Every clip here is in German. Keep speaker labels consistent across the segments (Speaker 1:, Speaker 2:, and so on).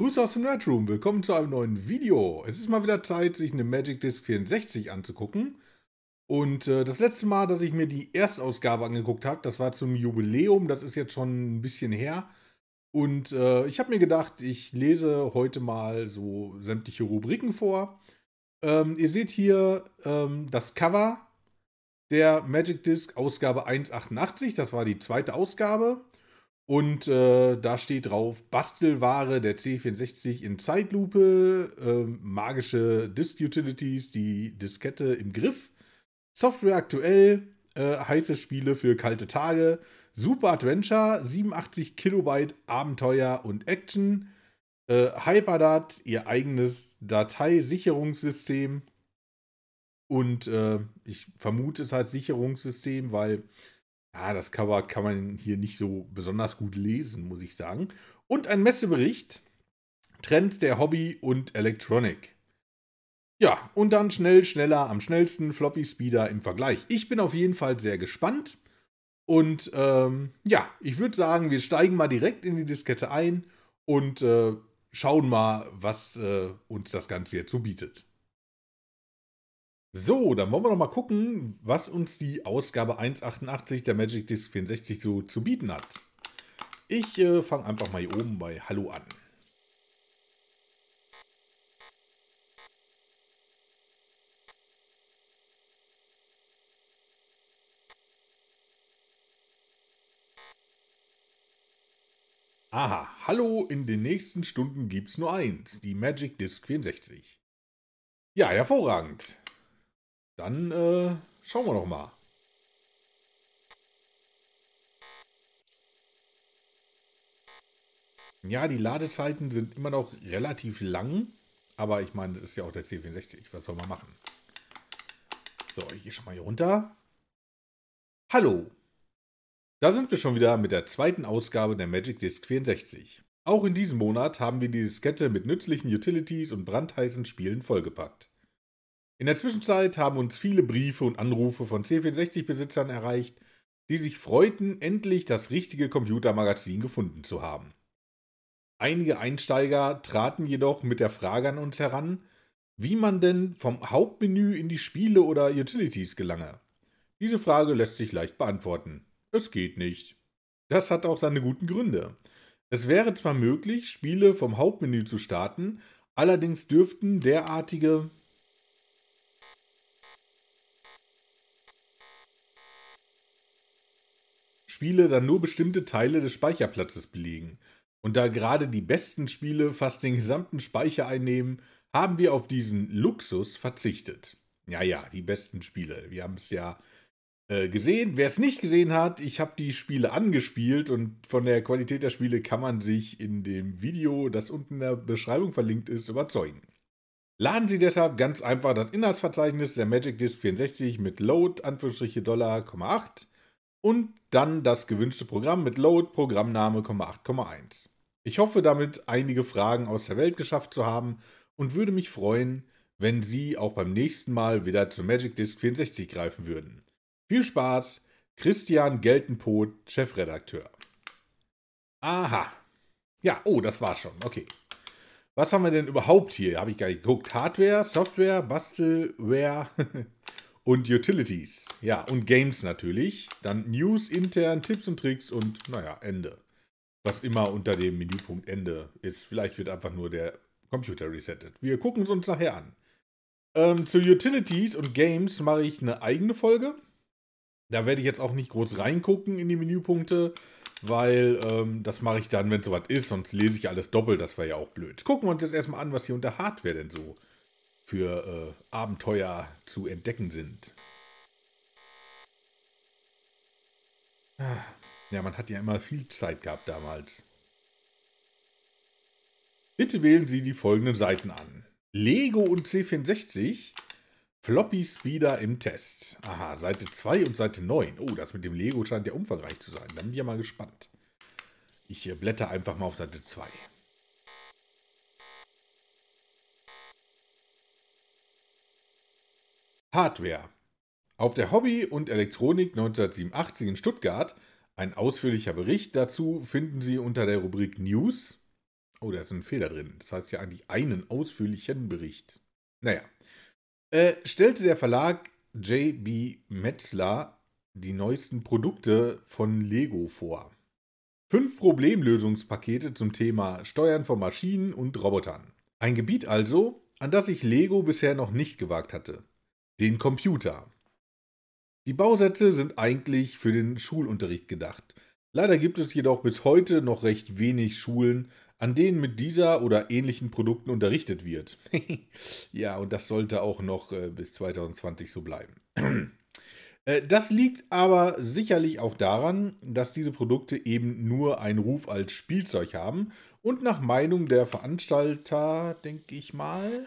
Speaker 1: Grüße aus dem Nerdroom, willkommen zu einem neuen Video. Es ist mal wieder Zeit, sich eine Magic Disc 64 anzugucken. Und äh, das letzte Mal, dass ich mir die Erstausgabe angeguckt habe, das war zum Jubiläum, das ist jetzt schon ein bisschen her. Und äh, ich habe mir gedacht, ich lese heute mal so sämtliche Rubriken vor. Ähm, ihr seht hier ähm, das Cover der Magic Disc Ausgabe 188, das war die zweite Ausgabe. Und äh, da steht drauf: Bastelware der C64 in Zeitlupe, äh, magische Disk-Utilities, die Diskette im Griff, Software aktuell, äh, heiße Spiele für kalte Tage, Super Adventure, 87 Kilobyte Abenteuer und Action, äh, Hyperdat, ihr eigenes Dateisicherungssystem. Und äh, ich vermute, es als Sicherungssystem, weil ja, das Cover kann man hier nicht so besonders gut lesen, muss ich sagen. Und ein Messebericht. Trend der Hobby und Electronic. Ja, und dann schnell, schneller, am schnellsten, Floppy Speeder im Vergleich. Ich bin auf jeden Fall sehr gespannt. Und ähm, ja, ich würde sagen, wir steigen mal direkt in die Diskette ein und äh, schauen mal, was äh, uns das Ganze jetzt so bietet. So, dann wollen wir noch mal gucken, was uns die Ausgabe 1.88 der Magic Disc 64 so zu bieten hat. Ich äh, fange einfach mal hier oben bei Hallo an. Aha, hallo, in den nächsten Stunden gibt's nur eins, die Magic Disc 64. Ja, hervorragend. Dann äh, schauen wir doch mal. Ja, die Ladezeiten sind immer noch relativ lang, aber ich meine, das ist ja auch der C64. Was soll man machen? So, ich gehe schon mal hier runter. Hallo! Da sind wir schon wieder mit der zweiten Ausgabe der Magic Disk 64. Auch in diesem Monat haben wir die Diskette mit nützlichen Utilities und brandheißen Spielen vollgepackt. In der Zwischenzeit haben uns viele Briefe und Anrufe von C64-Besitzern erreicht, die sich freuten, endlich das richtige Computermagazin gefunden zu haben. Einige Einsteiger traten jedoch mit der Frage an uns heran, wie man denn vom Hauptmenü in die Spiele oder Utilities gelange. Diese Frage lässt sich leicht beantworten. Es geht nicht. Das hat auch seine guten Gründe. Es wäre zwar möglich, Spiele vom Hauptmenü zu starten, allerdings dürften derartige Spiele dann nur bestimmte Teile des Speicherplatzes belegen. Und da gerade die besten Spiele fast den gesamten Speicher einnehmen, haben wir auf diesen Luxus verzichtet. Ja, ja, die besten Spiele. Wir haben es ja äh, gesehen. Wer es nicht gesehen hat, ich habe die Spiele angespielt und von der Qualität der Spiele kann man sich in dem Video, das unten in der Beschreibung verlinkt ist, überzeugen. Laden Sie deshalb ganz einfach das Inhaltsverzeichnis der Magic Disk 64 mit Load Anführungsstriche Dollar,8 und dann das gewünschte Programm mit Load Programmname 8,1. Ich hoffe damit einige Fragen aus der Welt geschafft zu haben und würde mich freuen, wenn Sie auch beim nächsten Mal wieder zu Magic Disk 64 greifen würden. Viel Spaß, Christian Geltenpot, Chefredakteur. Aha. Ja, oh, das war's schon. Okay. Was haben wir denn überhaupt hier? Habe ich gar nicht geguckt. Hardware, Software, Bastelware. und Utilities. Ja, und Games natürlich. Dann News, intern, Tipps und Tricks und naja, Ende. Was immer unter dem Menüpunkt Ende ist. Vielleicht wird einfach nur der Computer resettet. Wir gucken es uns nachher an. Ähm, zu Utilities und Games mache ich eine eigene Folge. Da werde ich jetzt auch nicht groß reingucken in die Menüpunkte, weil ähm, das mache ich dann, wenn sowas ist. Sonst lese ich alles doppelt. Das wäre ja auch blöd. Gucken wir uns jetzt erstmal an, was hier unter Hardware denn so ist für äh, Abenteuer zu entdecken sind. Ja, man hat ja immer viel Zeit gehabt damals. Bitte wählen Sie die folgenden Seiten an. Lego und C64, Floppy Speeder im Test. Aha, Seite 2 und Seite 9. Oh, das mit dem Lego scheint ja umfangreich zu sein. Dann bin ich ja mal gespannt. Ich äh, blätter einfach mal auf Seite 2. Hardware. Auf der Hobby und Elektronik 1987 in Stuttgart ein ausführlicher Bericht dazu finden Sie unter der Rubrik News. Oh, da ist ein Fehler drin. Das heißt ja eigentlich einen ausführlichen Bericht. Naja. Äh, stellte der Verlag J.B. Metzler die neuesten Produkte von Lego vor. Fünf Problemlösungspakete zum Thema Steuern von Maschinen und Robotern. Ein Gebiet also, an das sich Lego bisher noch nicht gewagt hatte den Computer. Die Bausätze sind eigentlich für den Schulunterricht gedacht. Leider gibt es jedoch bis heute noch recht wenig Schulen, an denen mit dieser oder ähnlichen Produkten unterrichtet wird. ja, und das sollte auch noch äh, bis 2020 so bleiben. Äh, das liegt aber sicherlich auch daran, dass diese Produkte eben nur einen Ruf als Spielzeug haben und nach Meinung der Veranstalter, denke ich mal,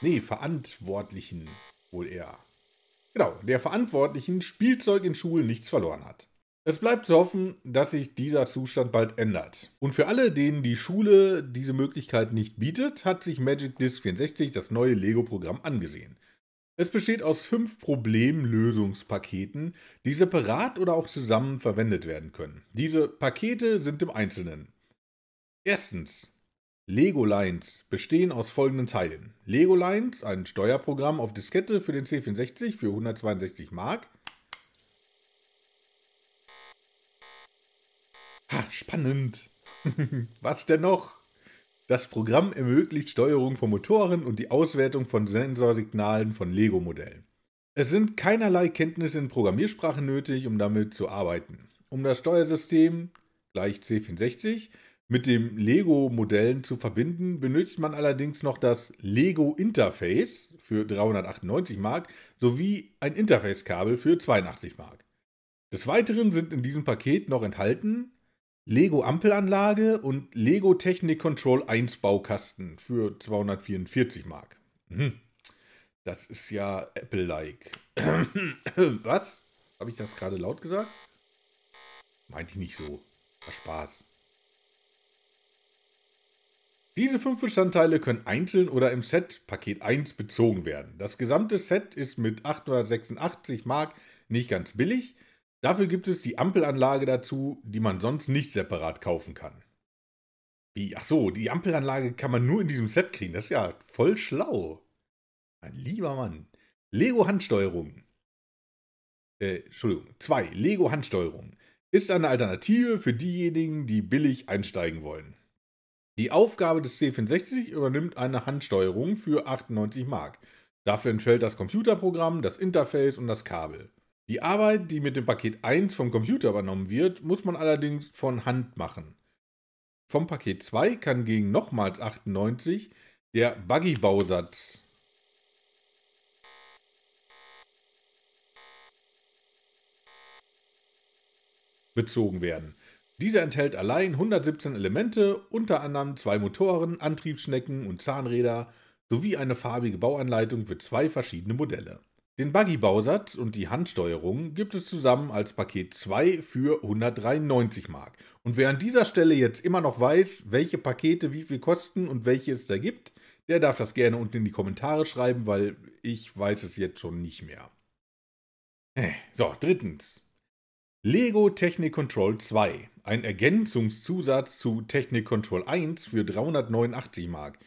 Speaker 1: Nee, Verantwortlichen wohl eher. Genau, der Verantwortlichen Spielzeug in Schulen nichts verloren hat. Es bleibt zu hoffen, dass sich dieser Zustand bald ändert. Und für alle, denen die Schule diese Möglichkeit nicht bietet, hat sich Magic Disc 64 das neue Lego-Programm angesehen. Es besteht aus fünf Problemlösungspaketen, die separat oder auch zusammen verwendet werden können. Diese Pakete sind im Einzelnen. Erstens Legoland bestehen aus folgenden Teilen. Legoland, ein Steuerprogramm auf Diskette für den C64 für 162 Mark. Ha, spannend. Was denn noch? Das Programm ermöglicht Steuerung von Motoren und die Auswertung von Sensorsignalen von Lego-Modellen. Es sind keinerlei Kenntnisse in Programmiersprachen nötig, um damit zu arbeiten. Um das Steuersystem gleich C64 mit dem Lego-Modellen zu verbinden, benötigt man allerdings noch das Lego-Interface für 398 Mark sowie ein Interface-Kabel für 82 Mark. Des Weiteren sind in diesem Paket noch enthalten Lego Ampelanlage und Lego Technik Control 1 Baukasten für 244 Mark. Mhm. Das ist ja Apple-like. Was? Habe ich das gerade laut gesagt? Meinte ich nicht so. War Spaß. Diese fünf Bestandteile können einzeln oder im Set Paket 1 bezogen werden. Das gesamte Set ist mit 886 Mark nicht ganz billig. Dafür gibt es die Ampelanlage dazu, die man sonst nicht separat kaufen kann. Wie? Ach so, die Ampelanlage kann man nur in diesem Set kriegen. Das ist ja voll schlau. Mein lieber Mann. Lego Handsteuerung. Äh, Entschuldigung. 2. Lego Handsteuerung. Ist eine Alternative für diejenigen, die billig einsteigen wollen. Die Aufgabe des C64 übernimmt eine Handsteuerung für 98 Mark. Dafür entfällt das Computerprogramm, das Interface und das Kabel. Die Arbeit, die mit dem Paket 1 vom Computer übernommen wird, muss man allerdings von Hand machen. Vom Paket 2 kann gegen nochmals 98 der Buggy-Bausatz bezogen werden. Dieser enthält allein 117 Elemente, unter anderem zwei Motoren, Antriebsschnecken und Zahnräder sowie eine farbige Bauanleitung für zwei verschiedene Modelle. Den Buggy-Bausatz und die Handsteuerung gibt es zusammen als Paket 2 für 193 Mark. Und wer an dieser Stelle jetzt immer noch weiß, welche Pakete wie viel kosten und welche es da gibt, der darf das gerne unten in die Kommentare schreiben, weil ich weiß es jetzt schon nicht mehr. So, drittens. Lego Technic Control 2, ein Ergänzungszusatz zu Technic Control 1 für 389 Mark.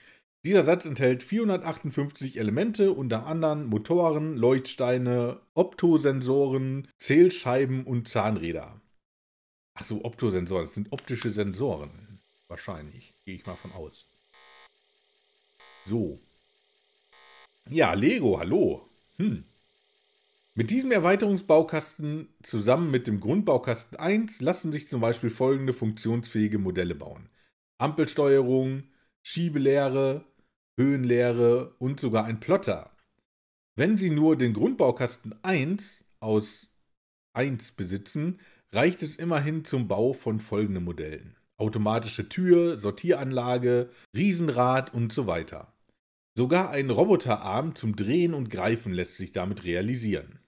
Speaker 1: Dieser Satz enthält 458 Elemente, unter anderem Motoren, Leuchtsteine, Optosensoren, Zählscheiben und Zahnräder. Ach so, Optosensoren, das sind optische Sensoren. Wahrscheinlich, gehe ich mal von aus. So. Ja, Lego, hallo. Hm. Mit diesem Erweiterungsbaukasten zusammen mit dem Grundbaukasten 1 lassen sich zum Beispiel folgende funktionsfähige Modelle bauen. Ampelsteuerung, Schiebelehre, Höhenlehre und sogar ein Plotter. Wenn Sie nur den Grundbaukasten 1 aus 1 besitzen, reicht es immerhin zum Bau von folgenden Modellen. Automatische Tür, Sortieranlage, Riesenrad und so weiter. Sogar ein Roboterarm zum Drehen und Greifen lässt sich damit realisieren.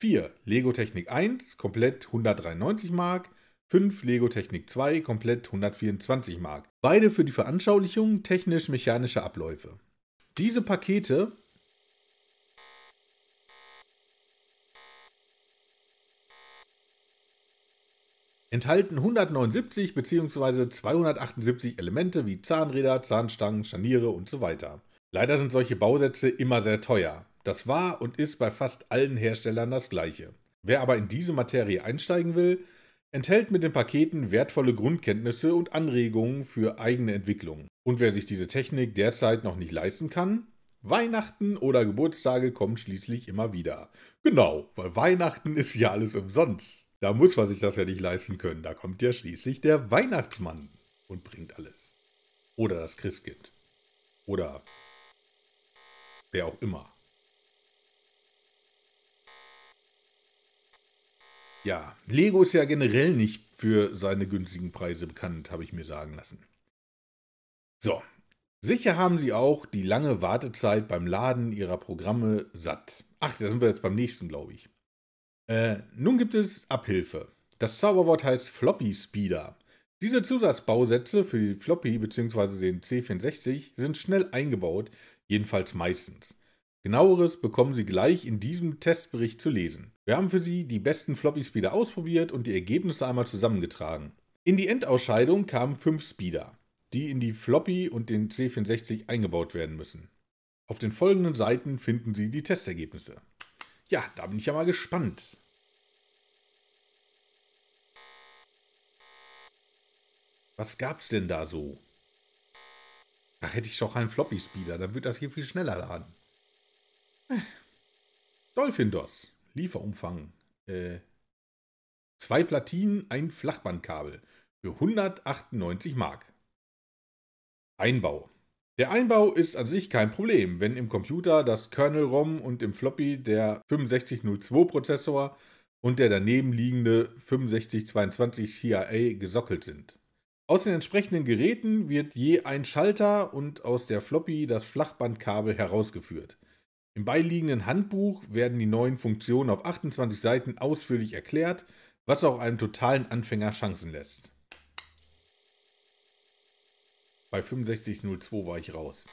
Speaker 1: 4. Lego Technik 1, komplett 193 Mark. 5 Lego Technik 2, komplett 124 Mark. Beide für die Veranschaulichung technisch-mechanischer Abläufe. Diese Pakete enthalten 179 bzw. 278 Elemente wie Zahnräder, Zahnstangen, Scharniere und so weiter. Leider sind solche Bausätze immer sehr teuer. Das war und ist bei fast allen Herstellern das gleiche. Wer aber in diese Materie einsteigen will, enthält mit den Paketen wertvolle Grundkenntnisse und Anregungen für eigene Entwicklungen. Und wer sich diese Technik derzeit noch nicht leisten kann, Weihnachten oder Geburtstage kommen schließlich immer wieder. Genau, weil Weihnachten ist ja alles umsonst. Da muss man sich das ja nicht leisten können. Da kommt ja schließlich der Weihnachtsmann und bringt alles. Oder das Christkind. Oder wer auch immer. ja. Lego ist ja generell nicht für seine günstigen Preise bekannt, habe ich mir sagen lassen. So, sicher haben sie auch die lange Wartezeit beim Laden ihrer Programme satt. Ach, da sind wir jetzt beim nächsten, glaube ich. Äh, nun gibt es Abhilfe. Das Zauberwort heißt Floppy Speeder. Diese Zusatzbausätze für die Floppy bzw. den C64 sind schnell eingebaut, jedenfalls meistens. Genaueres bekommen Sie gleich in diesem Testbericht zu lesen. Wir haben für Sie die besten Floppy-Speeder ausprobiert und die Ergebnisse einmal zusammengetragen. In die Endausscheidung kamen fünf Speeder, die in die Floppy und den C64 eingebaut werden müssen. Auf den folgenden Seiten finden Sie die Testergebnisse. Ja, da bin ich ja mal gespannt. Was gab's denn da so? Ach, hätte ich doch einen Floppy-Speeder, dann wird das hier viel schneller laden. Dolphin-DOS, Lieferumfang. Äh, zwei Platinen, ein Flachbandkabel für 198 Mark. Einbau. Der Einbau ist an sich kein Problem, wenn im Computer das Kernel-ROM und im Floppy der 6502-Prozessor und der daneben liegende 6522 CIA gesockelt sind. Aus den entsprechenden Geräten wird je ein Schalter und aus der Floppy das Flachbandkabel herausgeführt. Im beiliegenden Handbuch werden die neuen Funktionen auf 28 Seiten ausführlich erklärt, was auch einem totalen Anfänger Chancen lässt. Bei 6502 war ich raus.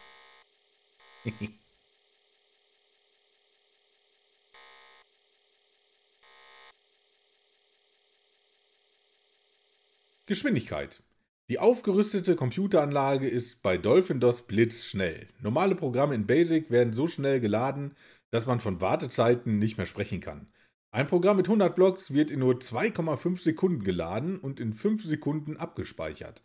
Speaker 1: Geschwindigkeit. Die aufgerüstete Computeranlage ist bei Dolphin DOS blitzschnell. Normale Programme in BASIC werden so schnell geladen, dass man von Wartezeiten nicht mehr sprechen kann. Ein Programm mit 100 Blocks wird in nur 2,5 Sekunden geladen und in 5 Sekunden abgespeichert.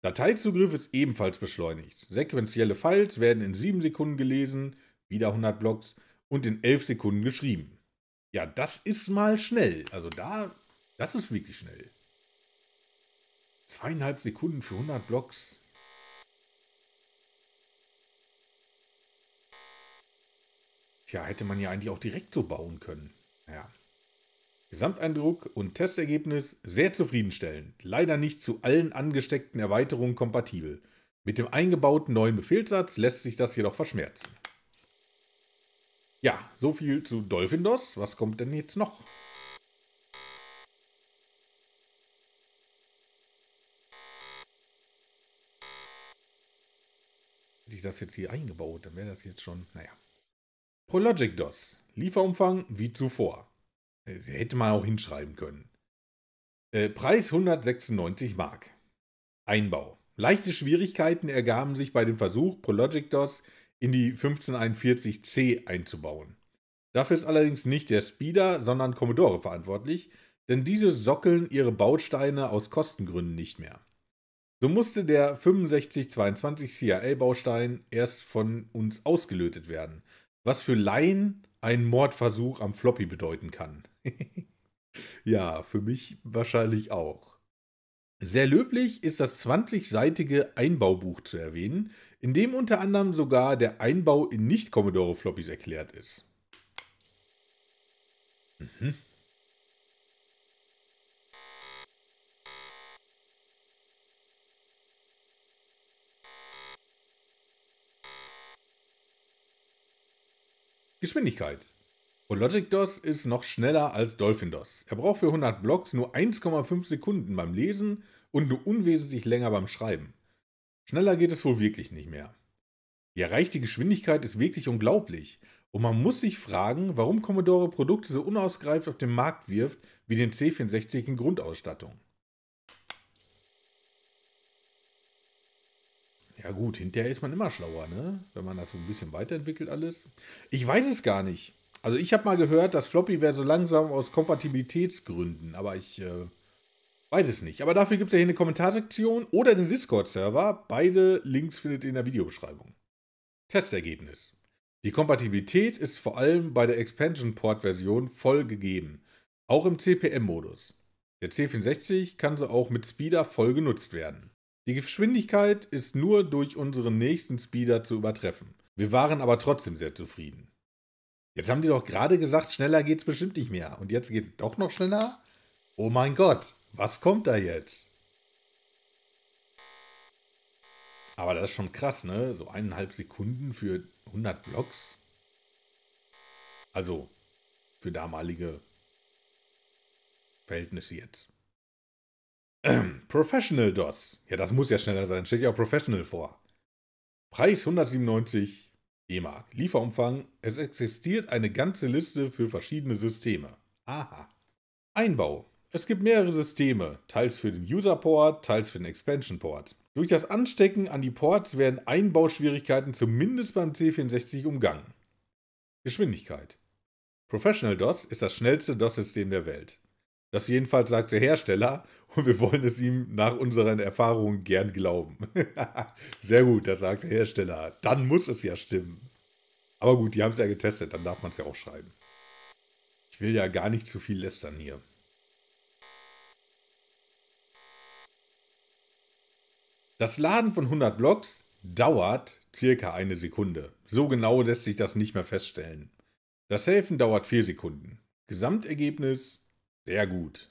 Speaker 1: Dateizugriff ist ebenfalls beschleunigt. Sequentielle Files werden in 7 Sekunden gelesen, wieder 100 Blocks und in 11 Sekunden geschrieben. Ja, das ist mal schnell. Also da, das ist wirklich schnell. Zweieinhalb Sekunden für 100 Blocks. Tja, hätte man ja eigentlich auch direkt so bauen können. Ja. Gesamteindruck und Testergebnis sehr zufriedenstellend. Leider nicht zu allen angesteckten Erweiterungen kompatibel. Mit dem eingebauten neuen Befehlssatz lässt sich das jedoch verschmerzen. Ja, so viel zu Dolphin DOS. Was kommt denn jetzt noch? das jetzt hier eingebaut, dann wäre das jetzt schon, naja. Prologic DOS. Lieferumfang wie zuvor. Das hätte man auch hinschreiben können. Äh, Preis 196 Mark. Einbau. Leichte Schwierigkeiten ergaben sich bei dem Versuch, Prologic DOS in die 1541C einzubauen. Dafür ist allerdings nicht der Speeder, sondern Commodore verantwortlich, denn diese sockeln ihre Bausteine aus Kostengründen nicht mehr. So musste der 6522 CIA-Baustein erst von uns ausgelötet werden, was für Laien einen Mordversuch am Floppy bedeuten kann. ja, für mich wahrscheinlich auch. Sehr löblich ist das 20-seitige Einbaubuch zu erwähnen, in dem unter anderem sogar der Einbau in Nicht-Commodore-Floppies erklärt ist. Mhm. Geschwindigkeit. Und Logic DOS ist noch schneller als Dolphin DOS. Er braucht für 100 Blocks nur 1,5 Sekunden beim Lesen und nur unwesentlich länger beim Schreiben. Schneller geht es wohl wirklich nicht mehr. Die erreichte Geschwindigkeit ist wirklich unglaublich und man muss sich fragen, warum Commodore Produkte so unausgreifend auf den Markt wirft wie den C64 in Grundausstattung. Ja gut, hinterher ist man immer schlauer, ne? Wenn man das so ein bisschen weiterentwickelt alles. Ich weiß es gar nicht. Also ich habe mal gehört, dass Floppy wäre so langsam aus Kompatibilitätsgründen, aber ich äh, weiß es nicht. Aber dafür gibt es ja hier eine Kommentarsektion oder den Discord-Server. Beide Links findet ihr in der Videobeschreibung. Testergebnis. Die Kompatibilität ist vor allem bei der Expansion-Port-Version voll gegeben, auch im CPM-Modus. Der C64 kann so auch mit Speeder voll genutzt werden. Die Geschwindigkeit ist nur durch unseren nächsten Speeder zu übertreffen. Wir waren aber trotzdem sehr zufrieden. Jetzt haben die doch gerade gesagt, schneller geht's bestimmt nicht mehr. Und jetzt geht's doch noch schneller? Oh mein Gott, was kommt da jetzt? Aber das ist schon krass, ne? So eineinhalb Sekunden für 100 Blocks. Also, für damalige Verhältnisse jetzt. Ähm, Professional DOS. Ja, das muss ja schneller sein. Stell dir auch Professional vor. Preis 197 D-Mark. Lieferumfang. Es existiert eine ganze Liste für verschiedene Systeme. Aha. Einbau. Es gibt mehrere Systeme, teils für den User-Port, teils für den Expansion-Port. Durch das Anstecken an die Ports werden Einbauschwierigkeiten zumindest beim C64 umgangen. Geschwindigkeit. Professional DOS ist das schnellste DOS-System der Welt. Das jedenfalls sagt der Hersteller und wir wollen es ihm nach unseren Erfahrungen gern glauben. Sehr gut, das sagt der Hersteller. Dann muss es ja stimmen. Aber gut, die haben es ja getestet, dann darf man es ja auch schreiben. Ich will ja gar nicht zu viel lästern hier. Das Laden von 100 Blocks dauert circa eine Sekunde. So genau lässt sich das nicht mehr feststellen. Das Helfen dauert 4 Sekunden. Gesamtergebnis sehr gut.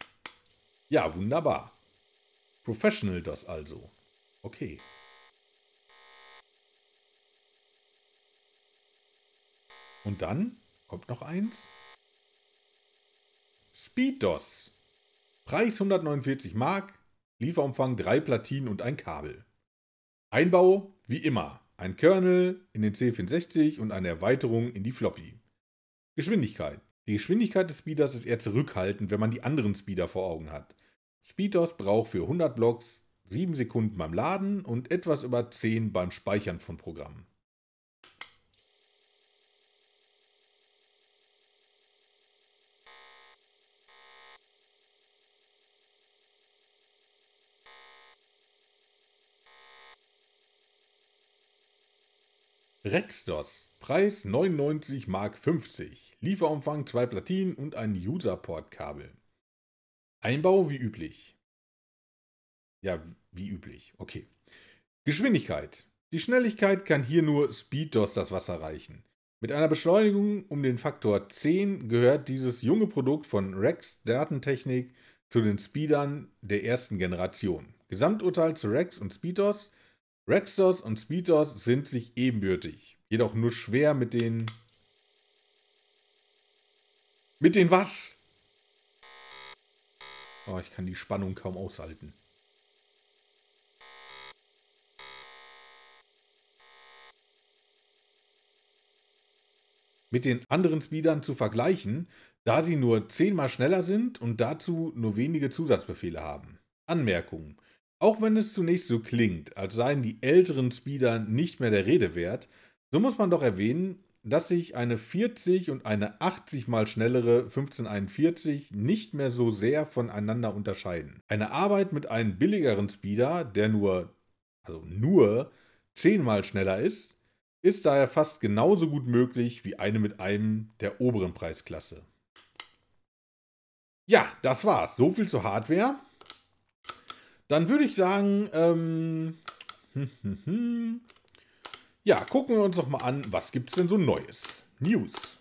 Speaker 1: Ja, wunderbar. Professional das also. Okay. Und dann kommt noch eins. Speed DOS. Preis 149 Mark, Lieferumfang 3 Platinen und ein Kabel. Einbau, wie immer, ein Kernel in den C64 und eine Erweiterung in die Floppy. Geschwindigkeit. Die Geschwindigkeit des Speeders ist eher zurückhaltend, wenn man die anderen Speeder vor Augen hat. Speedos braucht für 100 Blocks 7 Sekunden beim Laden und etwas über 10 beim Speichern von Programmen. Rexdos, Preis 99 Mark 50, Lieferumfang 2 Platinen und ein Userport-Kabel. Einbau wie üblich. Ja, wie üblich. Okay. Geschwindigkeit. Die Schnelligkeit kann hier nur Speedos das Wasser reichen. Mit einer Beschleunigung um den Faktor 10 gehört dieses junge Produkt von Rex Datentechnik zu den Speedern der ersten Generation. Gesamturteil zu Rex und Speedos. Rexdos und Speedos sind sich ebenbürtig, jedoch nur schwer mit den... Mit den was? Oh, ich kann die Spannung kaum aushalten. Mit den anderen Speedern zu vergleichen, da sie nur 10 mal schneller sind und dazu nur wenige Zusatzbefehle haben. Anmerkung. Auch wenn es zunächst so klingt, als seien die älteren Speeder nicht mehr der Rede wert, so muss man doch erwähnen, dass sich eine 40 und eine 80 mal schnellere 1541 nicht mehr so sehr voneinander unterscheiden. Eine Arbeit mit einem billigeren Speeder, der nur, also nur 10 mal schneller ist, ist daher fast genauso gut möglich wie eine mit einem der oberen Preisklasse. Ja, das war's. So viel zur Hardware. Dann würde ich sagen, ähm, hm, hm, hm. Ja, gucken wir uns doch mal an, was gibt es denn so Neues? News.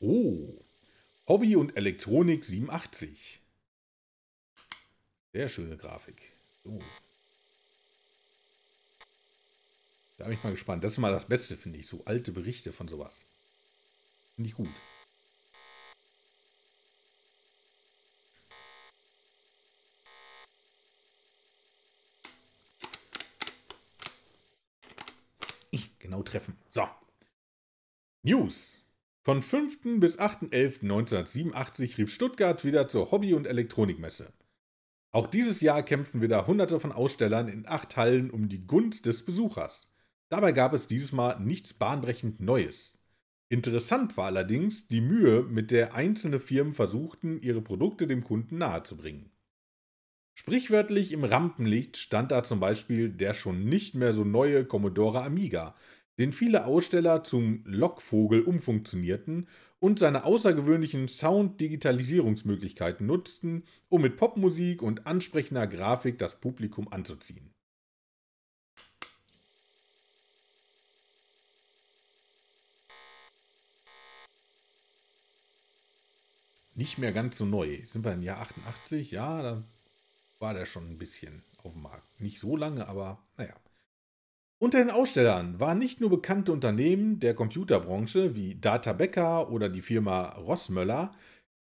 Speaker 1: Oh, Hobby und Elektronik 87. Sehr schöne Grafik. So. Da bin ich mal gespannt. Das ist mal das Beste, finde ich. So alte Berichte von sowas. Finde ich gut. Ich genau treffen. So. News. Von 5. bis 8.11.1987 rief Stuttgart wieder zur Hobby- und Elektronikmesse. Auch dieses Jahr kämpften wieder hunderte von Ausstellern in acht Hallen um die Gunst des Besuchers. Dabei gab es dieses Mal nichts bahnbrechend Neues. Interessant war allerdings die Mühe, mit der einzelne Firmen versuchten, ihre Produkte dem Kunden nahezubringen. Sprichwörtlich im Rampenlicht stand da zum Beispiel der schon nicht mehr so neue Commodore Amiga, den viele Aussteller zum Lockvogel umfunktionierten und seine außergewöhnlichen Sound-Digitalisierungsmöglichkeiten nutzten, um mit Popmusik und ansprechender Grafik das Publikum anzuziehen. nicht mehr ganz so neu. Sind wir im Jahr 88? Ja, da war der schon ein bisschen auf dem Markt. Nicht so lange, aber naja. Unter den Ausstellern waren nicht nur bekannte Unternehmen der Computerbranche wie Data Becker oder die Firma Rossmöller,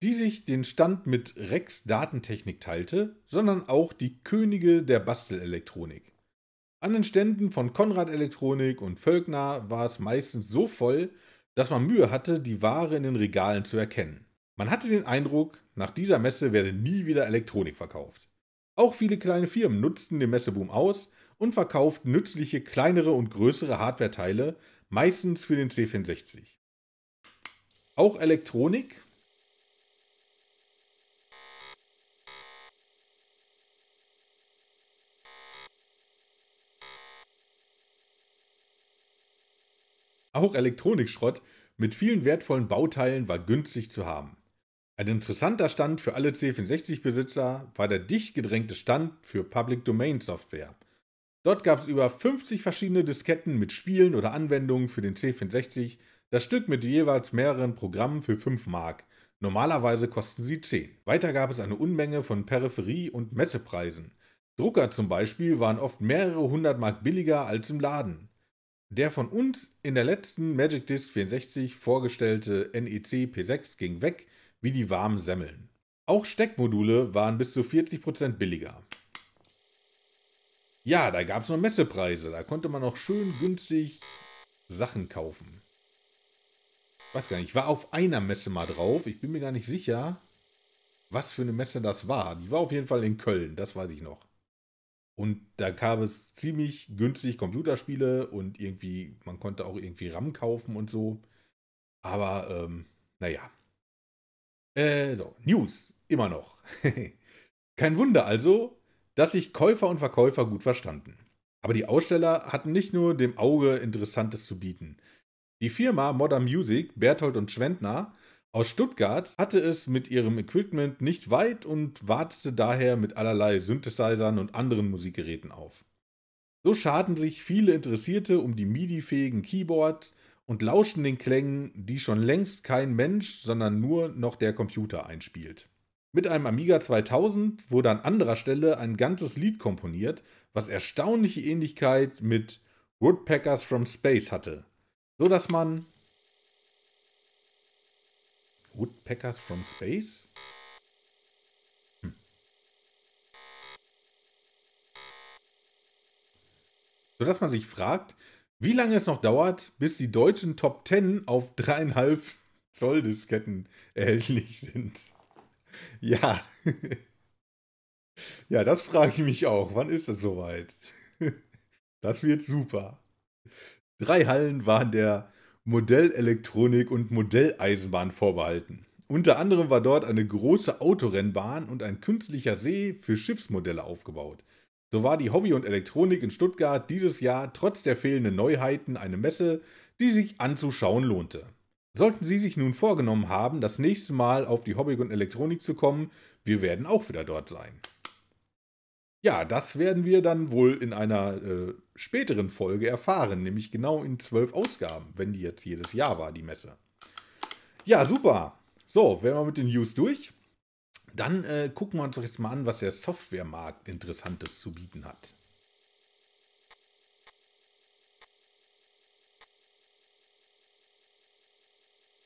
Speaker 1: die sich den Stand mit Rex Datentechnik teilte, sondern auch die Könige der Bastelelektronik. An den Ständen von Konrad Elektronik und Völkner war es meistens so voll, dass man Mühe hatte, die Ware in den Regalen zu erkennen. Man hatte den Eindruck, nach dieser Messe werde nie wieder Elektronik verkauft. Auch viele kleine Firmen nutzten den Messeboom aus und verkauften nützliche kleinere und größere Hardware-Teile, meistens für den C64. Auch Elektronik Auch Elektronikschrott mit vielen wertvollen Bauteilen war günstig zu haben. Ein interessanter Stand für alle C64-Besitzer war der dicht gedrängte Stand für Public Domain Software. Dort gab es über 50 verschiedene Disketten mit Spielen oder Anwendungen für den C64, das Stück mit jeweils mehreren Programmen für 5 Mark. Normalerweise kosten sie 10. Weiter gab es eine Unmenge von Peripherie- und Messepreisen. Drucker zum Beispiel waren oft mehrere hundert Mark billiger als im Laden. Der von uns in der letzten Magic Disk 64 vorgestellte NEC P6 ging weg wie die warmen Semmeln. Auch Steckmodule waren bis zu 40% billiger. Ja, da gab es noch Messepreise. Da konnte man auch schön günstig Sachen kaufen. Ich weiß gar nicht, ich war auf einer Messe mal drauf. Ich bin mir gar nicht sicher, was für eine Messe das war. Die war auf jeden Fall in Köln, das weiß ich noch. Und da gab es ziemlich günstig Computerspiele und irgendwie, man konnte auch irgendwie RAM kaufen und so. Aber, ähm, naja, äh, so, News, immer noch. Kein Wunder also, dass sich Käufer und Verkäufer gut verstanden. Aber die Aussteller hatten nicht nur dem Auge Interessantes zu bieten. Die Firma Modern Music, Berthold und Schwendner aus Stuttgart hatte es mit ihrem Equipment nicht weit und wartete daher mit allerlei Synthesizern und anderen Musikgeräten auf. So scharten sich viele Interessierte um die MIDI-fähigen Keyboards und lauschen den Klängen, die schon längst kein Mensch, sondern nur noch der Computer einspielt. Mit einem Amiga 2000 wurde an anderer Stelle ein ganzes Lied komponiert, was erstaunliche Ähnlichkeit mit Woodpeckers from Space hatte. So dass man. Woodpeckers from Space? Hm. So dass man sich fragt, wie lange es noch dauert, bis die deutschen Top 10 auf dreieinhalb Zoll Disketten erhältlich sind. Ja. Ja, das frage ich mich auch. Wann ist es soweit? Das wird super. Drei Hallen waren der Modellelektronik und Modelleisenbahn vorbehalten. Unter anderem war dort eine große Autorennbahn und ein künstlicher See für Schiffsmodelle aufgebaut. So war die Hobby und Elektronik in Stuttgart dieses Jahr trotz der fehlenden Neuheiten eine Messe, die sich anzuschauen lohnte. Sollten Sie sich nun vorgenommen haben, das nächste Mal auf die Hobby und Elektronik zu kommen, wir werden auch wieder dort sein. Ja, das werden wir dann wohl in einer äh, späteren Folge erfahren, nämlich genau in zwölf Ausgaben, wenn die jetzt jedes Jahr war, die Messe. Ja, super. So, wären wir mit den News durch. Dann äh, gucken wir uns doch jetzt mal an, was der Softwaremarkt Interessantes zu bieten hat.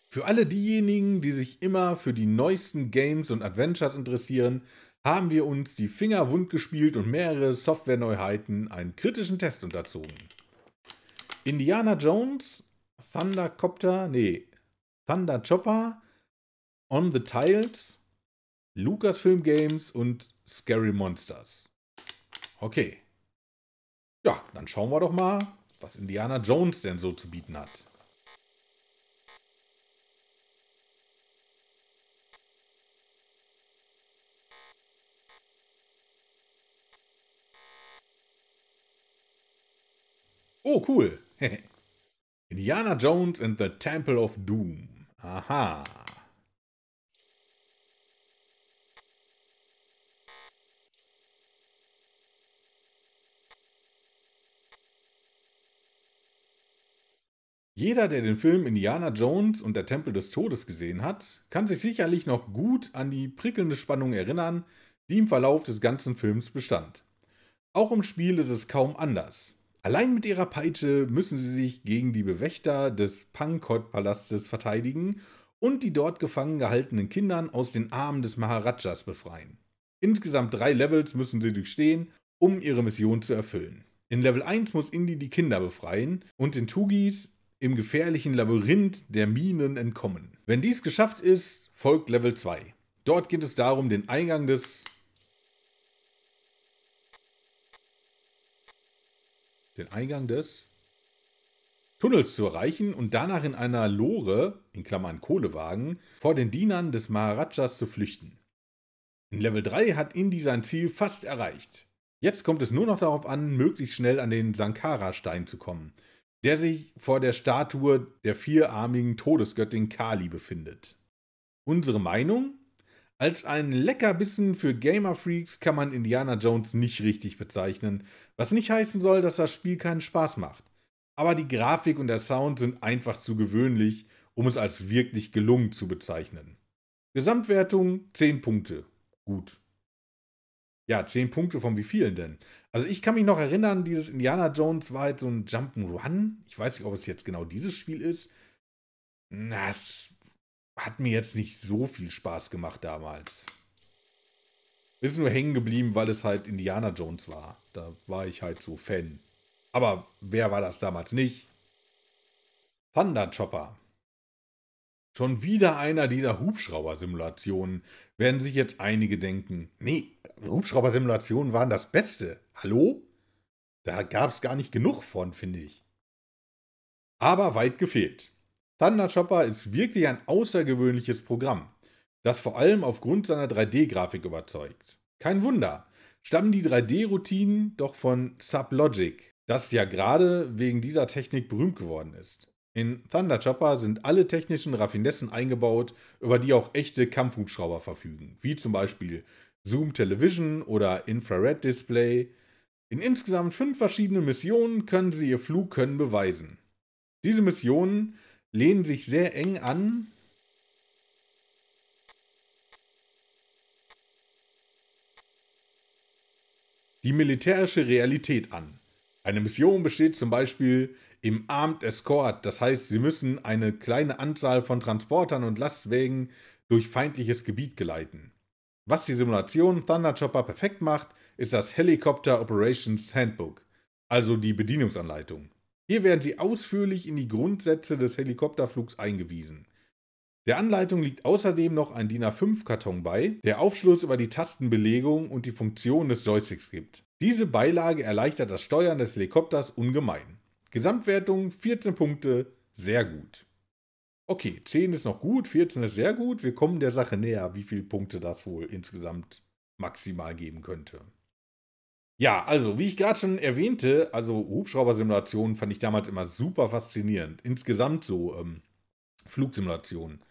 Speaker 1: Für alle diejenigen, die sich immer für die neuesten Games und Adventures interessieren, haben wir uns die Finger wund gespielt und mehrere Software-Neuheiten einen kritischen Test unterzogen. Indiana Jones, Thundercopter, nee, Thunder Chopper, On the Tiles, Lucasfilm Games und Scary Monsters. Okay. Ja, dann schauen wir doch mal, was Indiana Jones denn so zu bieten hat. Oh, cool. Indiana Jones and the Temple of Doom. Aha. Jeder, der den Film Indiana Jones und der Tempel des Todes gesehen hat, kann sich sicherlich noch gut an die prickelnde Spannung erinnern, die im Verlauf des ganzen Films bestand. Auch im Spiel ist es kaum anders. Allein mit ihrer Peitsche müssen sie sich gegen die Bewächter des Pankot-Palastes verteidigen und die dort gefangen gehaltenen Kindern aus den Armen des Maharajas befreien. Insgesamt drei Levels müssen sie durchstehen, um ihre Mission zu erfüllen. In Level 1 muss Indy die Kinder befreien und den Tugis im gefährlichen Labyrinth der Minen entkommen. Wenn dies geschafft ist, folgt Level 2. Dort geht es darum, den Eingang des... den Eingang des... Tunnels zu erreichen und danach in einer Lore, in Klammern Kohlewagen, vor den Dienern des Maharajas zu flüchten. In Level 3 hat Indy sein Ziel fast erreicht. Jetzt kommt es nur noch darauf an, möglichst schnell an den Sankara-Stein zu kommen, der sich vor der Statue der vierarmigen Todesgöttin Kali befindet. Unsere Meinung? Als einen Leckerbissen für Gamerfreaks kann man Indiana Jones nicht richtig bezeichnen, was nicht heißen soll, dass das Spiel keinen Spaß macht. Aber die Grafik und der Sound sind einfach zu gewöhnlich, um es als wirklich gelungen zu bezeichnen. Gesamtwertung 10 Punkte. Gut. Ja, zehn Punkte von wie vielen denn? Also ich kann mich noch erinnern, dieses Indiana Jones war halt so ein Jump'n'Run. Ich weiß nicht, ob es jetzt genau dieses Spiel ist. Na, es hat mir jetzt nicht so viel Spaß gemacht damals. Ist nur hängen geblieben, weil es halt Indiana Jones war. Da war ich halt so Fan. Aber wer war das damals nicht? Thunder Chopper. Schon wieder einer dieser Hubschrauber-Simulationen, werden sich jetzt einige denken. Nee, Hubschrauber-Simulationen waren das Beste. Hallo? Da gab es gar nicht genug von, finde ich. Aber weit gefehlt. Thunder Chopper ist wirklich ein außergewöhnliches Programm, das vor allem aufgrund seiner 3D-Grafik überzeugt. Kein Wunder, stammen die 3D-Routinen doch von Sublogic, das ja gerade wegen dieser Technik berühmt geworden ist. In Thunder Chopper sind alle technischen Raffinessen eingebaut, über die auch echte Kampfhubschrauber verfügen, wie zum Beispiel Zoom Television oder Infrared Display. In insgesamt fünf verschiedenen Missionen können sie ihr Flugkönnen beweisen. Diese Missionen lehnen sich sehr eng an die militärische Realität an. Eine Mission besteht zum Beispiel im Armed Escort. Das heißt, sie müssen eine kleine Anzahl von Transportern und Lastwägen durch feindliches Gebiet geleiten. Was die Simulation Thunderchopper perfekt macht, ist das Helicopter Operations Handbook, also die Bedienungsanleitung. Hier werden sie ausführlich in die Grundsätze des Helikopterflugs eingewiesen. Der Anleitung liegt außerdem noch ein DIN A5-Karton bei, der Aufschluss über die Tastenbelegung und die Funktion des Joysticks gibt. Diese Beilage erleichtert das Steuern des Helikopters ungemein. Gesamtwertung 14 Punkte, sehr gut. Okay, 10 ist noch gut, 14 ist sehr gut. Wir kommen der Sache näher, wie viele Punkte das wohl insgesamt maximal geben könnte. Ja, also wie ich gerade schon erwähnte, also Hubschrauber-Simulationen fand ich damals immer super faszinierend. Insgesamt so ähm, Flugsimulationen.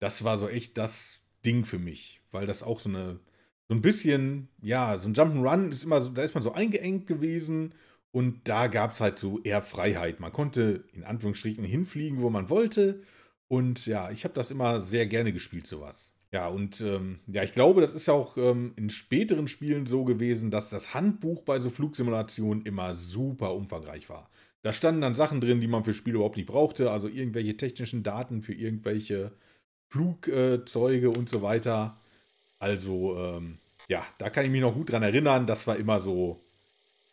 Speaker 1: Das war so echt das Ding für mich, weil das auch so eine so ein bisschen, ja, so ein Jump'n'Run ist immer so, da ist man so eingeengt gewesen und da gab es halt so eher Freiheit. Man konnte in Anführungsstrichen hinfliegen, wo man wollte. Und ja, ich habe das immer sehr gerne gespielt, sowas. Ja, und ähm, ja, ich glaube, das ist ja auch ähm, in späteren Spielen so gewesen, dass das Handbuch bei so Flugsimulationen immer super umfangreich war. Da standen dann Sachen drin, die man für Spiele überhaupt nicht brauchte, also irgendwelche technischen Daten für irgendwelche Flugzeuge äh, und so weiter. Also, ähm, ja, da kann ich mich noch gut dran erinnern. Das war immer so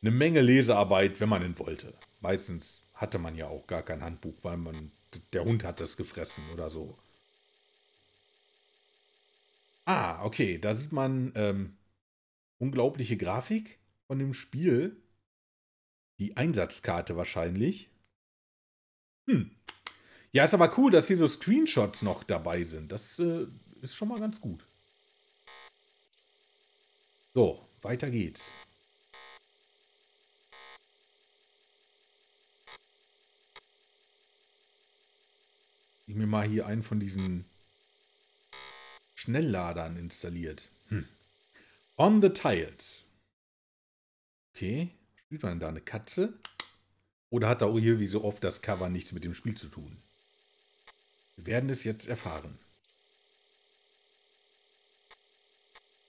Speaker 1: eine Menge Lesearbeit, wenn man denn wollte. Meistens hatte man ja auch gar kein Handbuch, weil man der Hund hat es gefressen oder so. Ah, okay, da sieht man ähm, unglaubliche Grafik von dem Spiel. Die Einsatzkarte wahrscheinlich. Hm. Ja, ist aber cool, dass hier so Screenshots noch dabei sind. Das äh, ist schon mal ganz gut. So, weiter geht's. ich mir mal hier einen von diesen Schnellladern installiert. Hm. On the Tiles. Okay. Spielt man da eine Katze? Oder hat da auch hier wie so oft das Cover nichts mit dem Spiel zu tun? Wir werden es jetzt erfahren.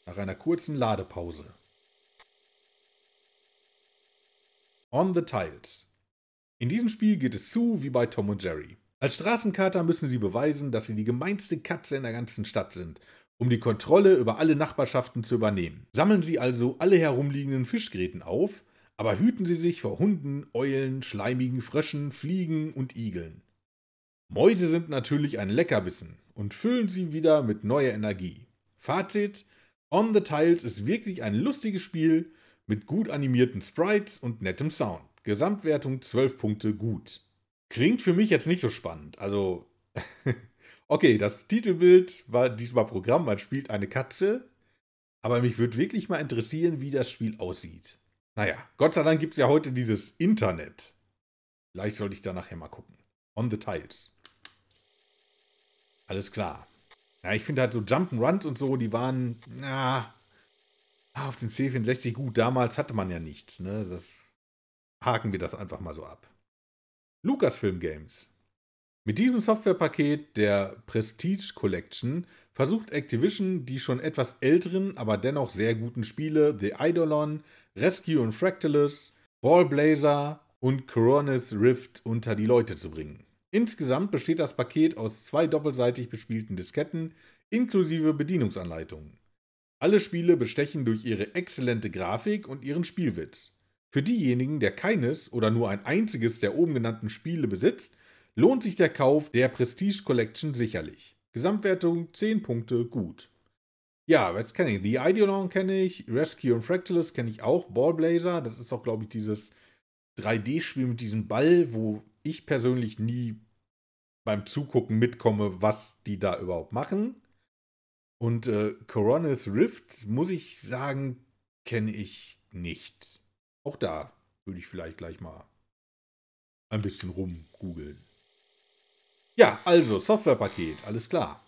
Speaker 1: Nach einer kurzen Ladepause. On the Tiles. In diesem Spiel geht es zu wie bei Tom und Jerry. Als Straßenkater müssen sie beweisen, dass sie die gemeinste Katze in der ganzen Stadt sind, um die Kontrolle über alle Nachbarschaften zu übernehmen. Sammeln sie also alle herumliegenden Fischgräten auf, aber hüten sie sich vor Hunden, Eulen, schleimigen Fröschen, Fliegen und Igeln. Mäuse sind natürlich ein Leckerbissen und füllen sie wieder mit neuer Energie. Fazit: On the Tiles ist wirklich ein lustiges Spiel mit gut animierten Sprites und nettem Sound. Gesamtwertung 12 Punkte gut. Klingt für mich jetzt nicht so spannend. Also, okay, das Titelbild war diesmal Programm, man spielt eine Katze. Aber mich würde wirklich mal interessieren, wie das Spiel aussieht. Naja, Gott sei Dank gibt es ja heute dieses Internet. Vielleicht sollte ich da nachher mal gucken. On the Tiles. Alles klar. Ja, ich finde halt so Jump'n'Runs und so, die waren, na, auf dem C64 gut. Damals hatte man ja nichts, ne? Das haken wir das einfach mal so ab. Lucasfilm Games. Mit diesem Softwarepaket der Prestige Collection versucht Activision, die schon etwas älteren, aber dennoch sehr guten Spiele The Eidolon, Rescue und Fractalus, Ballblazer und Coronis Rift unter die Leute zu bringen. Insgesamt besteht das Paket aus zwei doppelseitig bespielten Disketten inklusive Bedienungsanleitungen. Alle Spiele bestechen durch ihre exzellente Grafik und ihren Spielwitz. Für diejenigen, der keines oder nur ein einziges der oben genannten Spiele besitzt, lohnt sich der Kauf der Prestige Collection sicherlich. Gesamtwertung 10 Punkte gut. Ja, was kenne ich? The Ideolon kenne ich, Rescue und Fractalus kenne ich auch, Ballblazer, das ist auch, glaube ich, dieses 3D-Spiel mit diesem Ball, wo ich persönlich nie beim Zugucken mitkomme, was die da überhaupt machen. Und äh, Coronis Rift, muss ich sagen, kenne ich nicht. Auch da würde ich vielleicht gleich mal ein bisschen rumgoogeln. Ja, also Softwarepaket, alles klar.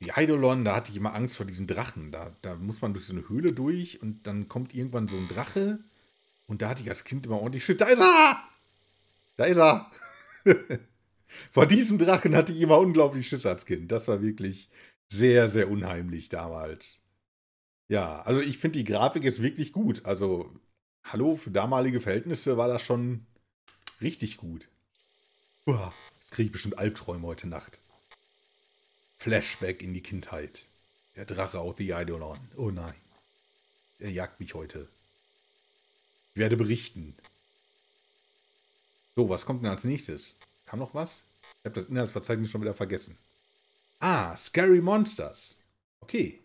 Speaker 1: Die Eidolon, da hatte ich immer Angst vor diesem Drachen. Da, da muss man durch so eine Höhle durch und dann kommt irgendwann so ein Drache. Und da hatte ich als Kind immer ordentlich Schiss. Da ist er! Da ist er! vor diesem Drachen hatte ich immer unglaublich Schiss als Kind. Das war wirklich sehr, sehr unheimlich damals. Ja, also ich finde, die Grafik ist wirklich gut. Also, hallo, für damalige Verhältnisse war das schon richtig gut. Uah, jetzt kriege ich bestimmt Albträume heute Nacht. Flashback in die Kindheit. Der Drache aus The Eidolon. Oh nein. Er jagt mich heute. Ich werde berichten. So, was kommt denn als nächstes? Kam noch was? Ich habe das Inhaltsverzeichnis schon wieder vergessen. Ah, Scary Monsters. Okay.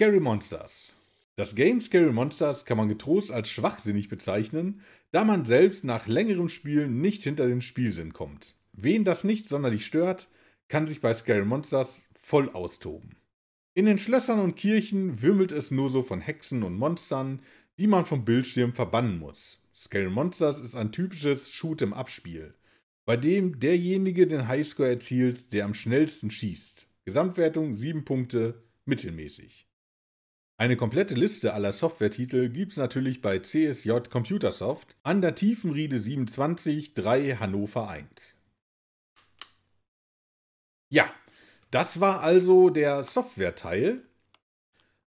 Speaker 1: Scary Monsters. Das Game Scary Monsters kann man getrost als schwachsinnig bezeichnen, da man selbst nach längerem Spielen nicht hinter den Spielsinn kommt. Wen das nicht sonderlich stört, kann sich bei Scary Monsters voll austoben. In den Schlössern und Kirchen wimmelt es nur so von Hexen und Monstern, die man vom Bildschirm verbannen muss. Scary Monsters ist ein typisches Shoot-em-up-Spiel, bei dem derjenige den Highscore erzielt, der am schnellsten schießt. Gesamtwertung 7 Punkte, mittelmäßig. Eine komplette Liste aller software Softwaretitel gibt's natürlich bei CSJ Computersoft an der Tiefenriede 27 3 Hannover 1. Ja, das war also der Software-Teil.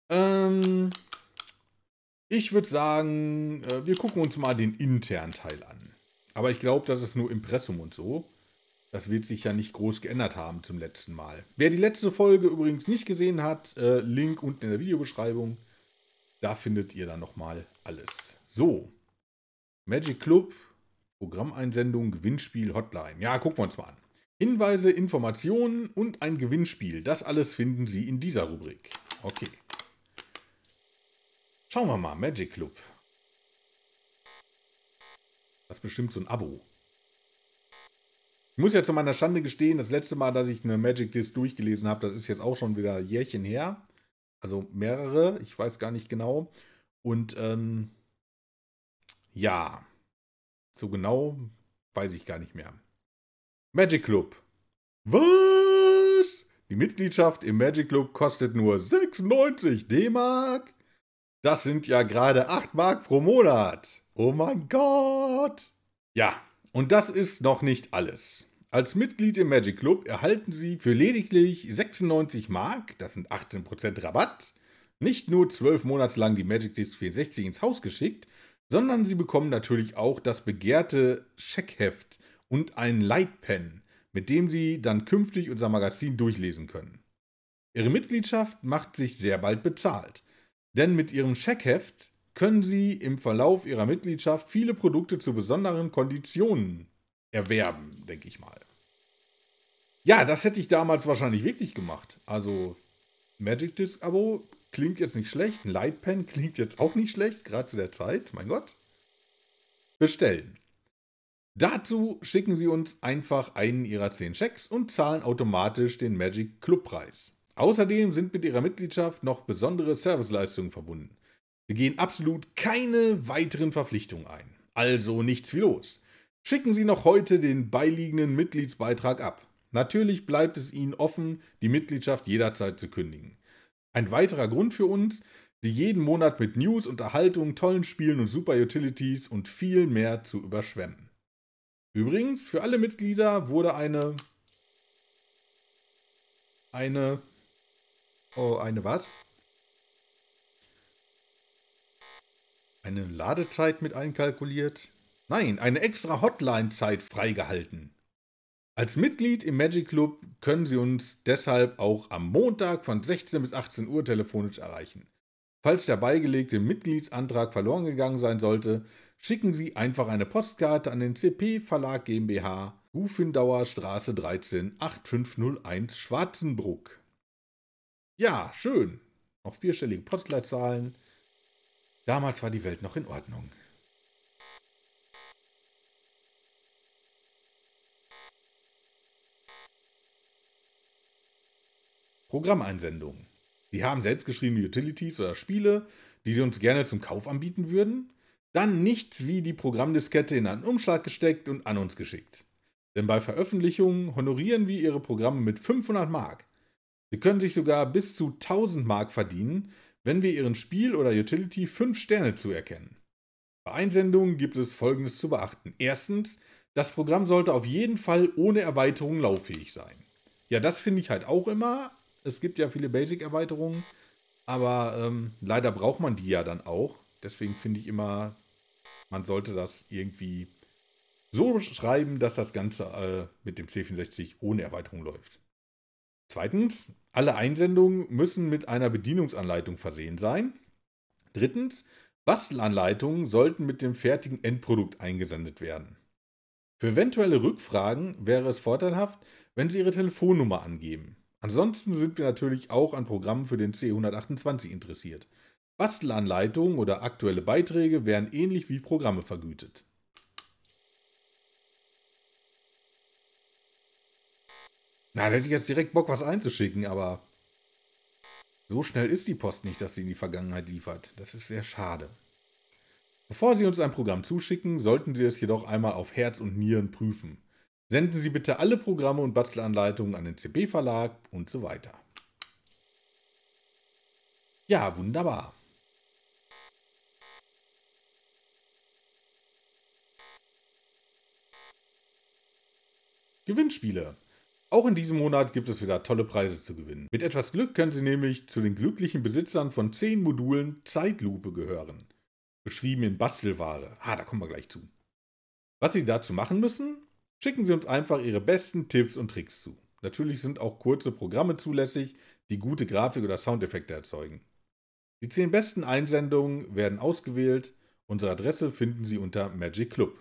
Speaker 1: Ähm, ich würde sagen, äh, wir gucken uns mal den internen Teil an. Aber ich glaube, das ist nur Impressum und so. Das wird sich ja nicht groß geändert haben zum letzten Mal. Wer die letzte Folge übrigens nicht gesehen hat, äh, Link unten in der Videobeschreibung. Da findet ihr dann nochmal alles. So, Magic Club, Programmeinsendung, Gewinnspiel, Hotline. Ja, gucken wir uns mal an. Hinweise, Informationen und ein Gewinnspiel. Das alles finden Sie in dieser Rubrik. Okay. Schauen wir mal, Magic Club. Das ist bestimmt so ein Abo. Ich muss ja zu meiner Schande gestehen, das letzte Mal, dass ich eine Magic Disc durchgelesen habe, das ist jetzt auch schon wieder Jährchen her. Also mehrere, ich weiß gar nicht genau. Und ähm, ja, so genau weiß ich gar nicht mehr. Magic Club. Was? Die Mitgliedschaft im Magic Club kostet nur 96 D-Mark. Das sind ja gerade 8 Mark pro Monat. Oh mein Gott. Ja, und das ist noch nicht alles. Als Mitglied im Magic Club erhalten Sie für lediglich 96 Mark, das sind 18% Rabatt, nicht nur 12 Monate lang die Magic Disc 64 ins Haus geschickt, sondern Sie bekommen natürlich auch das begehrte Scheckheft und einen Lightpen, mit dem Sie dann künftig unser Magazin durchlesen können. Ihre Mitgliedschaft macht sich sehr bald bezahlt, denn mit Ihrem Scheckheft können Sie im Verlauf Ihrer Mitgliedschaft viele Produkte zu besonderen Konditionen erwerben, denke ich mal. Ja, das hätte ich damals wahrscheinlich wirklich gemacht. Also Magic Disc Abo klingt jetzt nicht schlecht, ein Light Pen klingt jetzt auch nicht schlecht, gerade zu der Zeit, mein Gott. Bestellen. Dazu schicken Sie uns einfach einen Ihrer 10 Schecks und zahlen automatisch den Magic Club Preis. Außerdem sind mit Ihrer Mitgliedschaft noch besondere Serviceleistungen verbunden. Sie gehen absolut keine weiteren Verpflichtungen ein. Also nichts wie los. Schicken Sie noch heute den beiliegenden Mitgliedsbeitrag ab. Natürlich bleibt es Ihnen offen, die Mitgliedschaft jederzeit zu kündigen. Ein weiterer Grund für uns, Sie jeden Monat mit News, Unterhaltung, tollen Spielen und Super Utilities und viel mehr zu überschwemmen. Übrigens, für alle Mitglieder wurde eine eine oh, eine was? Eine Ladezeit mit einkalkuliert. Nein, eine extra Hotline-Zeit freigehalten. Als Mitglied im Magic Club können Sie uns deshalb auch am Montag von 16 bis 18 Uhr telefonisch erreichen. Falls der beigelegte Mitgliedsantrag verloren gegangen sein sollte, schicken Sie einfach eine Postkarte an den CP Verlag GmbH, Gufindauer Straße 13 8501 Schwarzenbruck. Ja, schön. Noch vierstellige Postleitzahlen. Damals war die Welt noch in Ordnung. Programmeinsendungen. Sie haben selbstgeschriebene Utilities oder Spiele, die Sie uns gerne zum Kauf anbieten würden. Dann nichts wie die Programmdiskette in einen Umschlag gesteckt und an uns geschickt. Denn bei Veröffentlichungen honorieren wir Ihre Programme mit 500 Mark. Sie können sich sogar bis zu 1000 Mark verdienen, wenn wir Ihren Spiel oder Utility 5 Sterne zuerkennen. Bei Einsendungen gibt es Folgendes zu beachten. Erstens, das Programm sollte auf jeden Fall ohne Erweiterung lauffähig sein. Ja, das finde ich halt auch immer, es gibt ja viele Basic-Erweiterungen, aber ähm, leider braucht man die ja dann auch. Deswegen finde ich immer, man sollte das irgendwie so schreiben, dass das Ganze äh, mit dem C64 ohne Erweiterung läuft. Zweitens, alle Einsendungen müssen mit einer Bedienungsanleitung versehen sein. Drittens, Bastelanleitungen sollten mit dem fertigen Endprodukt eingesendet werden. Für eventuelle Rückfragen wäre es vorteilhaft, wenn Sie Ihre Telefonnummer angeben. Ansonsten sind wir natürlich auch an Programmen für den C128 interessiert. Bastelanleitungen oder aktuelle Beiträge werden ähnlich wie Programme vergütet. Na, da hätte ich jetzt direkt Bock, was einzuschicken, aber so schnell ist die Post nicht, dass sie in die Vergangenheit liefert. Das ist sehr schade. Bevor Sie uns ein Programm zuschicken, sollten Sie es jedoch einmal auf Herz und Nieren prüfen. Senden Sie bitte alle Programme und Bastelanleitungen an den CB-Verlag und so weiter. Ja, wunderbar. Gewinnspiele. Auch in diesem Monat gibt es wieder tolle Preise zu gewinnen. Mit etwas Glück können Sie nämlich zu den glücklichen Besitzern von 10 Modulen Zeitlupe gehören. Beschrieben in Bastelware. Ha, da kommen wir gleich zu. Was Sie dazu machen müssen? Schicken Sie uns einfach Ihre besten Tipps und Tricks zu. Natürlich sind auch kurze Programme zulässig, die gute Grafik oder Soundeffekte erzeugen. Die 10 besten Einsendungen werden ausgewählt. Unsere Adresse finden Sie unter Magic Club.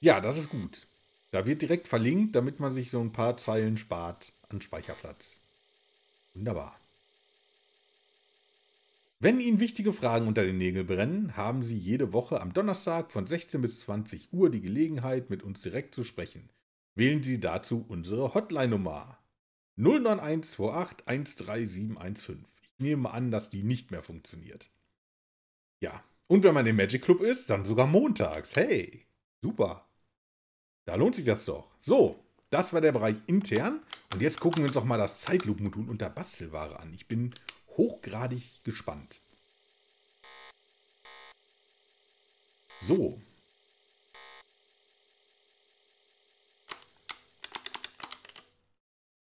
Speaker 1: Ja, das ist gut. Da wird direkt verlinkt, damit man sich so ein paar Zeilen spart an Speicherplatz. Wunderbar. Wenn Ihnen wichtige Fragen unter den Nägeln brennen, haben Sie jede Woche am Donnerstag von 16 bis 20 Uhr die Gelegenheit, mit uns direkt zu sprechen. Wählen Sie dazu unsere Hotline-Nummer 09128 13715. Ich nehme an, dass die nicht mehr funktioniert. Ja, und wenn man im Magic Club ist, dann sogar montags. Hey, super. Da lohnt sich das doch. So, das war der Bereich intern. Und jetzt gucken wir uns doch mal das Zeitloop-Modul unter Bastelware an. Ich bin hochgradig gespannt. So.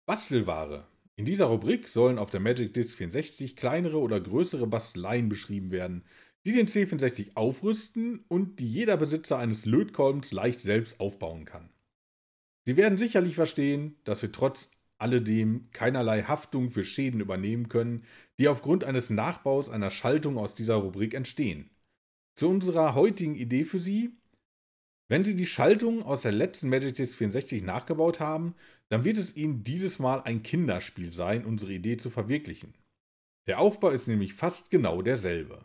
Speaker 1: Bastelware. In dieser Rubrik sollen auf der Magic Disk 64 kleinere oder größere Basteleien beschrieben werden, die den C64 aufrüsten und die jeder Besitzer eines Lötkolbens leicht selbst aufbauen kann. Sie werden sicherlich verstehen, dass wir trotz alledem keinerlei Haftung für Schäden übernehmen können, die aufgrund eines Nachbaus einer Schaltung aus dieser Rubrik entstehen. Zu unserer heutigen Idee für Sie. Wenn Sie die Schaltung aus der letzten Magic Disc 64 nachgebaut haben, dann wird es Ihnen dieses Mal ein Kinderspiel sein, unsere Idee zu verwirklichen. Der Aufbau ist nämlich fast genau derselbe.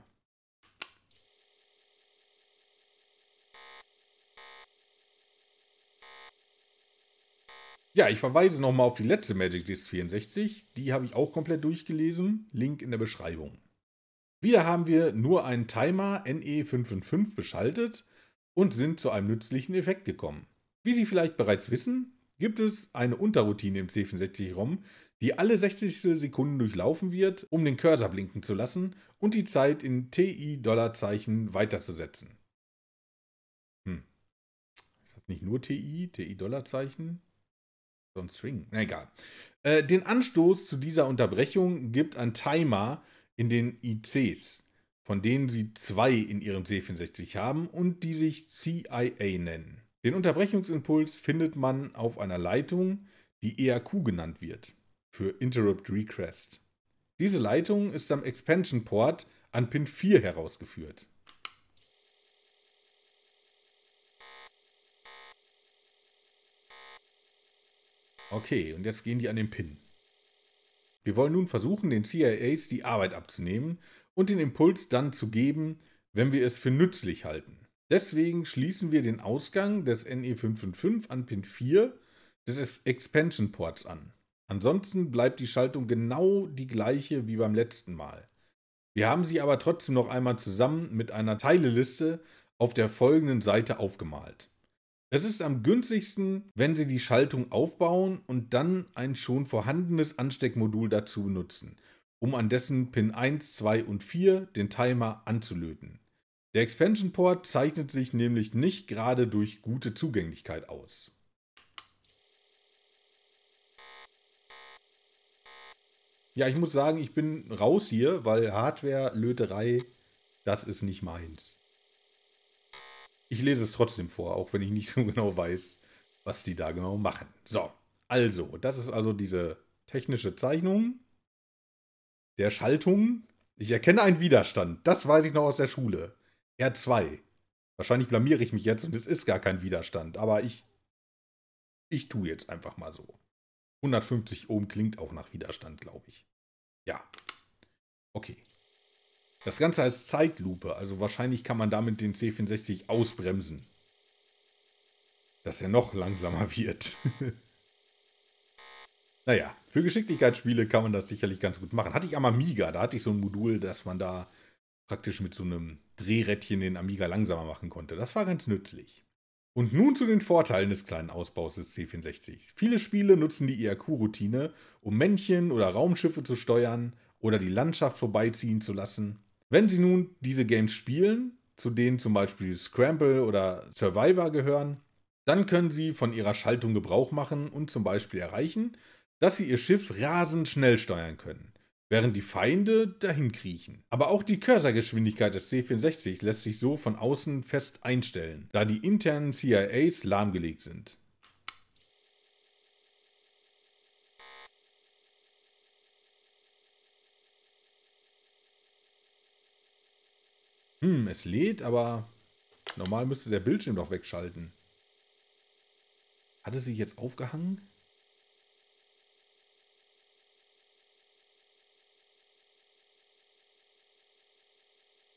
Speaker 1: Ja, ich verweise nochmal auf die letzte Magic List 64. Die habe ich auch komplett durchgelesen. Link in der Beschreibung. Wieder haben wir nur einen Timer ne 55 beschaltet und sind zu einem nützlichen Effekt gekommen. Wie Sie vielleicht bereits wissen, gibt es eine Unterroutine im C64-ROM, die alle 60 Sekunden durchlaufen wird, um den Cursor blinken zu lassen und die Zeit in TI-Dollarzeichen weiterzusetzen. Hm. Ist das nicht nur TI, TI-Dollarzeichen? so ein String, na egal. Äh, den Anstoß zu dieser Unterbrechung gibt ein Timer in den ICs, von denen sie zwei in ihrem C64 haben und die sich CIA nennen. Den Unterbrechungsimpuls findet man auf einer Leitung, die ERQ genannt wird, für Interrupt Request. Diese Leitung ist am Expansion Port an Pin 4 herausgeführt. Okay, und jetzt gehen die an den Pin. Wir wollen nun versuchen, den CIAs die Arbeit abzunehmen und den Impuls dann zu geben, wenn wir es für nützlich halten. Deswegen schließen wir den Ausgang des NE555 an Pin 4 des Expansion Ports an. Ansonsten bleibt die Schaltung genau die gleiche wie beim letzten Mal. Wir haben sie aber trotzdem noch einmal zusammen mit einer Teileliste auf der folgenden Seite aufgemalt. Es ist am günstigsten, wenn Sie die Schaltung aufbauen und dann ein schon vorhandenes Ansteckmodul dazu nutzen, um an dessen Pin 1, 2 und 4 den Timer anzulöten. Der Expansion Port zeichnet sich nämlich nicht gerade durch gute Zugänglichkeit aus. Ja, ich muss sagen, ich bin raus hier, weil Hardware-Löterei, das ist nicht meins. Ich lese es trotzdem vor, auch wenn ich nicht so genau weiß, was die da genau machen. So, also, das ist also diese technische Zeichnung der Schaltung. Ich erkenne einen Widerstand. Das weiß ich noch aus der Schule. R2. Wahrscheinlich blamiere ich mich jetzt und es ist gar kein Widerstand, aber ich ich tue jetzt einfach mal so. 150 Ohm klingt auch nach Widerstand, glaube ich. Ja. Okay. Das Ganze als Zeitlupe, also wahrscheinlich kann man damit den C64 ausbremsen. Dass er noch langsamer wird. naja, für Geschicklichkeitsspiele kann man das sicherlich ganz gut machen. Hatte ich am Amiga, da hatte ich so ein Modul, dass man da praktisch mit so einem Drehrädchen den Amiga langsamer machen konnte. Das war ganz nützlich. Und nun zu den Vorteilen des kleinen Ausbaus des C64. Viele Spiele nutzen die IRQ-Routine, um Männchen oder Raumschiffe zu steuern oder die Landschaft vorbeiziehen zu lassen. Wenn Sie nun diese Games spielen, zu denen zum Beispiel Scramble oder Survivor gehören, dann können Sie von Ihrer Schaltung Gebrauch machen und zum Beispiel erreichen, dass Sie Ihr Schiff rasend schnell steuern können, während die Feinde dahin kriechen. Aber auch die Cursor-Geschwindigkeit des C64 lässt sich so von außen fest einstellen, da die internen CIAs lahmgelegt sind. Hm, es lädt, aber normal müsste der Bildschirm doch wegschalten. Hat es sich jetzt aufgehangen?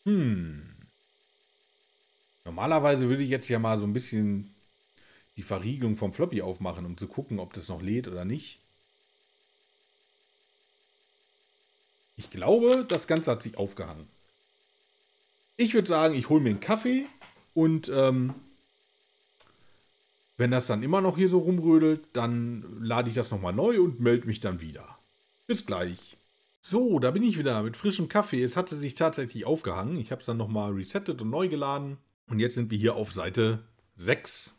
Speaker 1: Hm. Normalerweise würde ich jetzt ja mal so ein bisschen die Verriegelung vom Floppy aufmachen, um zu gucken, ob das noch lädt oder nicht. Ich glaube, das Ganze hat sich aufgehangen. Ich würde sagen, ich hole mir einen Kaffee und ähm, wenn das dann immer noch hier so rumrödelt, dann lade ich das nochmal neu und melde mich dann wieder. Bis gleich. So, da bin ich wieder mit frischem Kaffee. Es hatte sich tatsächlich aufgehangen. Ich habe es dann nochmal resettet und neu geladen. Und jetzt sind wir hier auf Seite 6.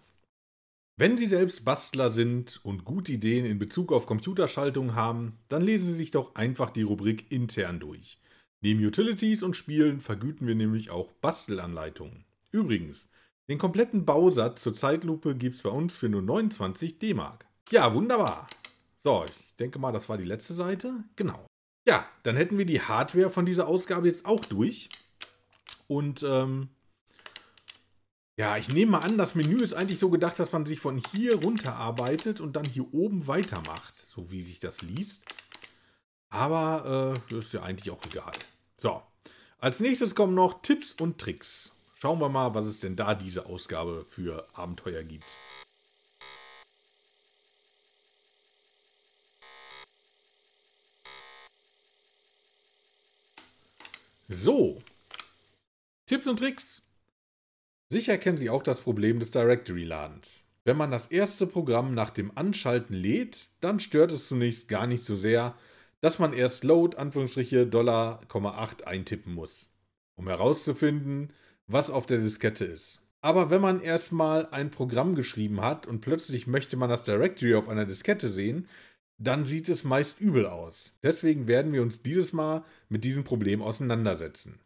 Speaker 1: Wenn Sie selbst Bastler sind und gute Ideen in Bezug auf Computerschaltung haben, dann lesen Sie sich doch einfach die Rubrik intern durch. Neben Utilities und Spielen vergüten wir nämlich auch Bastelanleitungen. Übrigens, den kompletten Bausatz zur Zeitlupe gibt es bei uns für nur 29 DM. Ja, wunderbar. So, ich denke mal, das war die letzte Seite. Genau. Ja, dann hätten wir die Hardware von dieser Ausgabe jetzt auch durch. Und ähm, ja, ich nehme mal an, das Menü ist eigentlich so gedacht, dass man sich von hier runterarbeitet und dann hier oben weitermacht, so wie sich das liest. Aber äh, ist ja eigentlich auch egal. So, als nächstes kommen noch Tipps und Tricks. Schauen wir mal, was es denn da diese Ausgabe für Abenteuer gibt. So, Tipps und Tricks. Sicher kennen Sie auch das Problem des Directory-Ladens. Wenn man das erste Programm nach dem Anschalten lädt, dann stört es zunächst gar nicht so sehr, dass man erst Load Anführungsstriche Dollar, 8 eintippen muss, um herauszufinden, was auf der Diskette ist. Aber wenn man erstmal ein Programm geschrieben hat und plötzlich möchte man das Directory auf einer Diskette sehen, dann sieht es meist übel aus. Deswegen werden wir uns dieses Mal mit diesem Problem auseinandersetzen.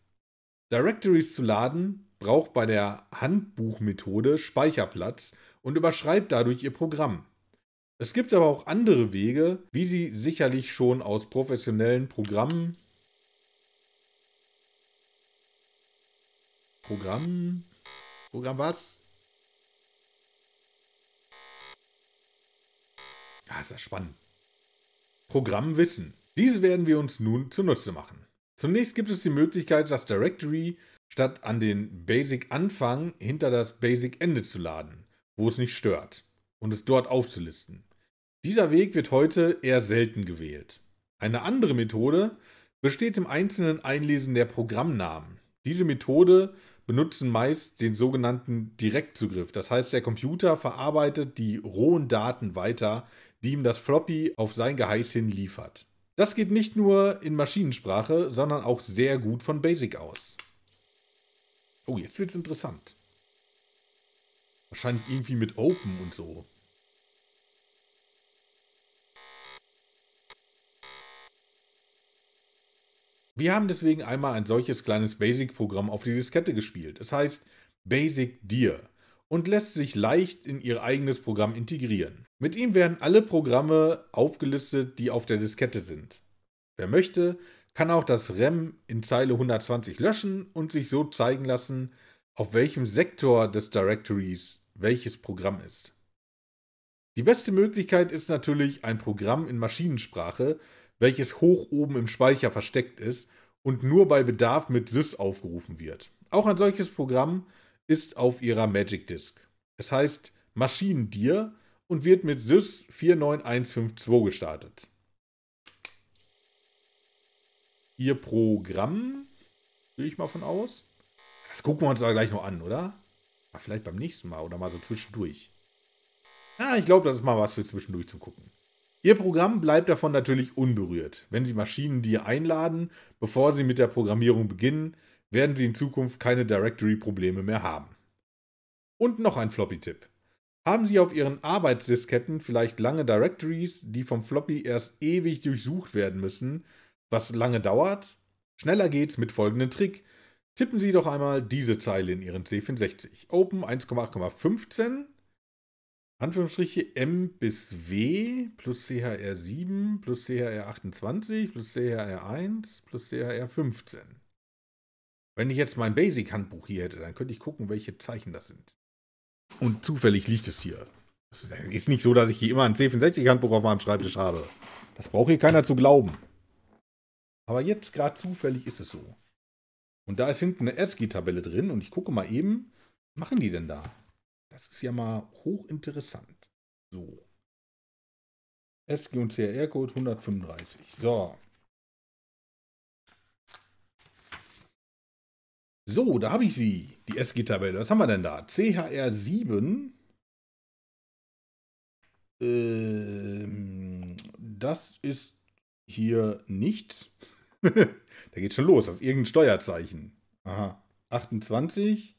Speaker 1: Directories zu laden braucht bei der Handbuchmethode Speicherplatz und überschreibt dadurch ihr Programm. Es gibt aber auch andere Wege, wie Sie sicherlich schon aus professionellen Programmen Programm Programm was? Ja, ist ja spannend. Programm Wissen. Diese werden wir uns nun zunutze machen. Zunächst gibt es die Möglichkeit, das Directory statt an den Basic-Anfang hinter das Basic-Ende zu laden, wo es nicht stört, und es dort aufzulisten. Dieser Weg wird heute eher selten gewählt. Eine andere Methode besteht im einzelnen Einlesen der Programmnamen. Diese Methode benutzen meist den sogenannten Direktzugriff. Das heißt, der Computer verarbeitet die rohen Daten weiter, die ihm das Floppy auf sein Geheiß hin liefert. Das geht nicht nur in Maschinensprache, sondern auch sehr gut von Basic aus. Oh, jetzt wird's interessant. Wahrscheinlich irgendwie mit Open und so. Wir haben deswegen einmal ein solches kleines Basic-Programm auf die Diskette gespielt. Es heißt Basic Dir und lässt sich leicht in ihr eigenes Programm integrieren. Mit ihm werden alle Programme aufgelistet, die auf der Diskette sind. Wer möchte, kann auch das REM in Zeile 120 löschen und sich so zeigen lassen, auf welchem Sektor des Directories welches Programm ist. Die beste Möglichkeit ist natürlich ein Programm in Maschinensprache, welches hoch oben im Speicher versteckt ist und nur bei Bedarf mit Sys aufgerufen wird. Auch ein solches Programm ist auf ihrer Magic Disk. Es heißt Maschinendir und wird mit Sys 49152 gestartet. Ihr Programm, gehe ich mal von aus. Das gucken wir uns aber gleich noch an, oder? vielleicht beim nächsten Mal oder mal so zwischendurch. Ah, ich glaube, das ist mal was für zwischendurch zum Gucken. Ihr Programm bleibt davon natürlich unberührt. Wenn Sie Maschinen dir einladen, bevor Sie mit der Programmierung beginnen, werden Sie in Zukunft keine Directory-Probleme mehr haben. Und noch ein Floppy-Tipp. Haben Sie auf Ihren Arbeitsdisketten vielleicht lange Directories, die vom Floppy erst ewig durchsucht werden müssen, was lange dauert? Schneller geht's mit folgendem Trick. Tippen Sie doch einmal diese Zeile in Ihren C64. Open 1,8,15 Anführungsstriche M bis W plus CHR 7 plus CHR 28 plus CHR 1 plus CHR 15. Wenn ich jetzt mein Basic-Handbuch hier hätte, dann könnte ich gucken, welche Zeichen das sind. Und zufällig liegt es hier. Es ist nicht so, dass ich hier immer ein C64-Handbuch auf meinem Schreibtisch habe. Das braucht hier keiner zu glauben. Aber jetzt gerade zufällig ist es so. Und da ist hinten eine ASCII-Tabelle drin und ich gucke mal eben, was machen die denn da? Das ist ja mal hochinteressant. So. SG und CR-Code 135. So. So, da habe ich sie, die SG-Tabelle. Was haben wir denn da? CHR 7. Ähm, das ist hier nichts. da geht schon los, das ist irgendein Steuerzeichen. Aha, 28.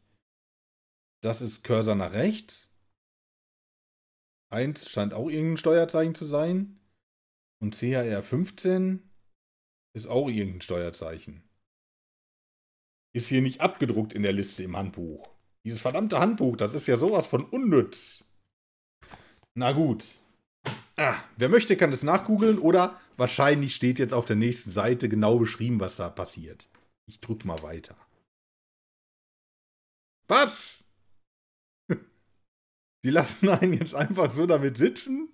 Speaker 1: Das ist Cursor nach rechts. 1 scheint auch irgendein Steuerzeichen zu sein. Und CHR 15 ist auch irgendein Steuerzeichen. Ist hier nicht abgedruckt in der Liste im Handbuch. Dieses verdammte Handbuch, das ist ja sowas von unnütz. Na gut. Ah, wer möchte, kann es nachgoogeln oder wahrscheinlich steht jetzt auf der nächsten Seite genau beschrieben, was da passiert. Ich drück mal weiter. Was? Die lassen einen jetzt einfach so damit sitzen?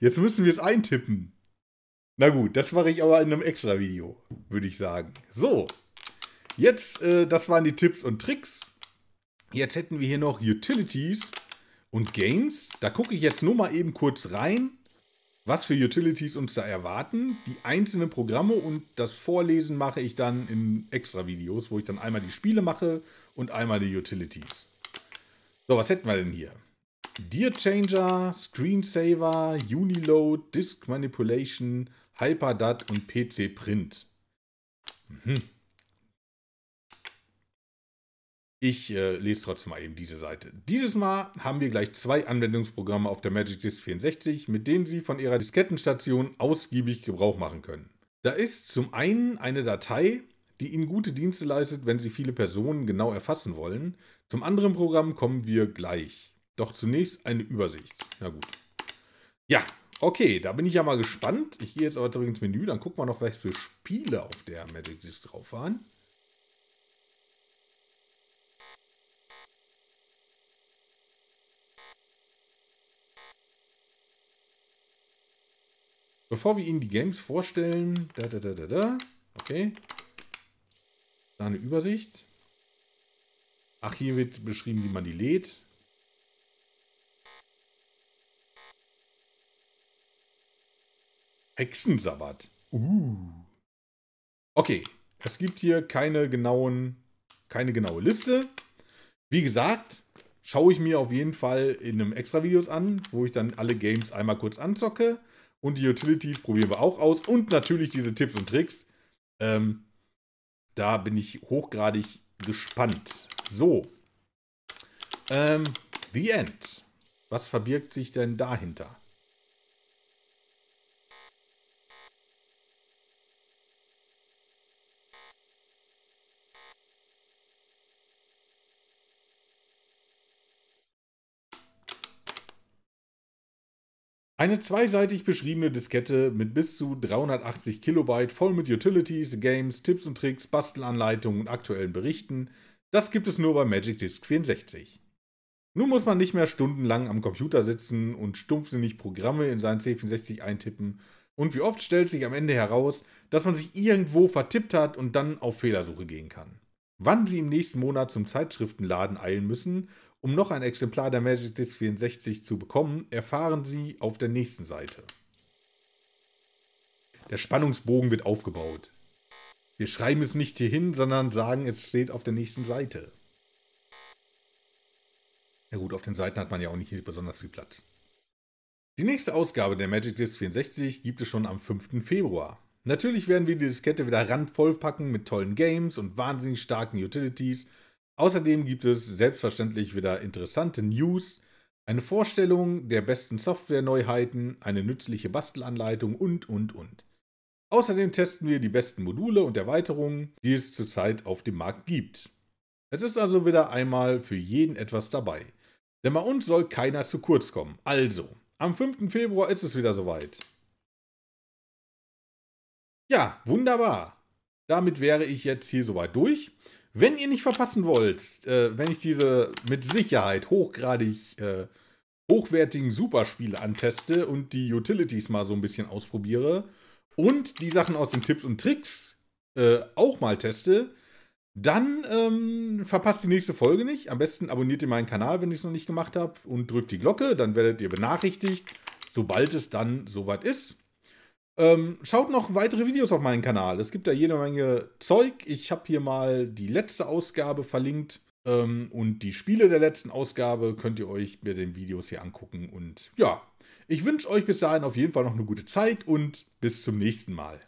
Speaker 1: Jetzt müssen wir es eintippen. Na gut, das mache ich aber in einem extra Video, würde ich sagen. So, jetzt, äh, das waren die Tipps und Tricks. Jetzt hätten wir hier noch Utilities und Games. Da gucke ich jetzt nur mal eben kurz rein, was für Utilities uns da erwarten. Die einzelnen Programme und das Vorlesen mache ich dann in extra Videos, wo ich dann einmal die Spiele mache und einmal die Utilities. So, was hätten wir denn hier? Dear Changer, Screensaver, Uniload, Disk Manipulation, HyperDAT und PC Print. Mhm. Ich äh, lese trotzdem mal eben diese Seite. Dieses Mal haben wir gleich zwei Anwendungsprogramme auf der Magic Disk 64, mit denen Sie von Ihrer Diskettenstation ausgiebig Gebrauch machen können. Da ist zum einen eine Datei, die Ihnen gute Dienste leistet, wenn Sie viele Personen genau erfassen wollen. Zum anderen Programm kommen wir gleich. Doch zunächst eine Übersicht. Na gut. Ja, okay, da bin ich ja mal gespannt. Ich gehe jetzt aber zurück ins Menü, dann gucken wir noch, was für Spiele auf der Magic Disc drauf waren. Bevor wir Ihnen die Games vorstellen, da da da da da, okay, da eine Übersicht. Ach, hier wird beschrieben, wie man die lädt. Hexensabbat. Uh. Okay, es gibt hier keine genauen, keine genaue Liste. Wie gesagt, schaue ich mir auf jeden Fall in einem extra Videos an, wo ich dann alle Games einmal kurz anzocke. Und die Utilities probieren wir auch aus. Und natürlich diese Tipps und Tricks. Ähm, da bin ich hochgradig gespannt. So. Ähm, the End. Was verbirgt sich denn dahinter? Eine zweiseitig beschriebene Diskette mit bis zu 380 Kilobyte voll mit Utilities, Games, Tipps und Tricks, Bastelanleitungen und aktuellen Berichten, das gibt es nur bei Magic Disk 64. Nun muss man nicht mehr stundenlang am Computer sitzen und stumpfsinnig Programme in sein C64 eintippen. Und wie oft stellt sich am Ende heraus, dass man sich irgendwo vertippt hat und dann auf Fehlersuche gehen kann. Wann Sie im nächsten Monat zum Zeitschriftenladen eilen müssen um noch ein Exemplar der Magic Disc 64 zu bekommen, erfahren Sie auf der nächsten Seite. Der Spannungsbogen wird aufgebaut. Wir schreiben es nicht hier hin, sondern sagen, es steht auf der nächsten Seite. Na ja gut, auf den Seiten hat man ja auch nicht besonders viel Platz. Die nächste Ausgabe der Magic Disc 64 gibt es schon am 5. Februar. Natürlich werden wir die Diskette wieder randvoll packen mit tollen Games und wahnsinnig starken Utilities Außerdem gibt es selbstverständlich wieder interessante News, eine Vorstellung der besten Software-Neuheiten, eine nützliche Bastelanleitung und, und, und. Außerdem testen wir die besten Module und Erweiterungen, die es zurzeit auf dem Markt gibt. Es ist also wieder einmal für jeden etwas dabei. Denn bei uns soll keiner zu kurz kommen. Also, am 5. Februar ist es wieder soweit. Ja, wunderbar. Damit wäre ich jetzt hier soweit durch. Wenn ihr nicht verpassen wollt, äh, wenn ich diese mit Sicherheit hochgradig äh, hochwertigen Superspiele anteste und die Utilities mal so ein bisschen ausprobiere und die Sachen aus den Tipps und Tricks äh, auch mal teste, dann ähm, verpasst die nächste Folge nicht. Am besten abonniert ihr meinen Kanal, wenn ich es noch nicht gemacht habe, und drückt die Glocke, dann werdet ihr benachrichtigt, sobald es dann soweit ist. Ähm, schaut noch weitere Videos auf meinen Kanal. Es gibt da jede Menge Zeug. Ich habe hier mal die letzte Ausgabe verlinkt. Ähm, und die Spiele der letzten Ausgabe könnt ihr euch mit den Videos hier angucken. Und ja, ich wünsche euch bis dahin auf jeden Fall noch eine gute Zeit und bis zum nächsten Mal.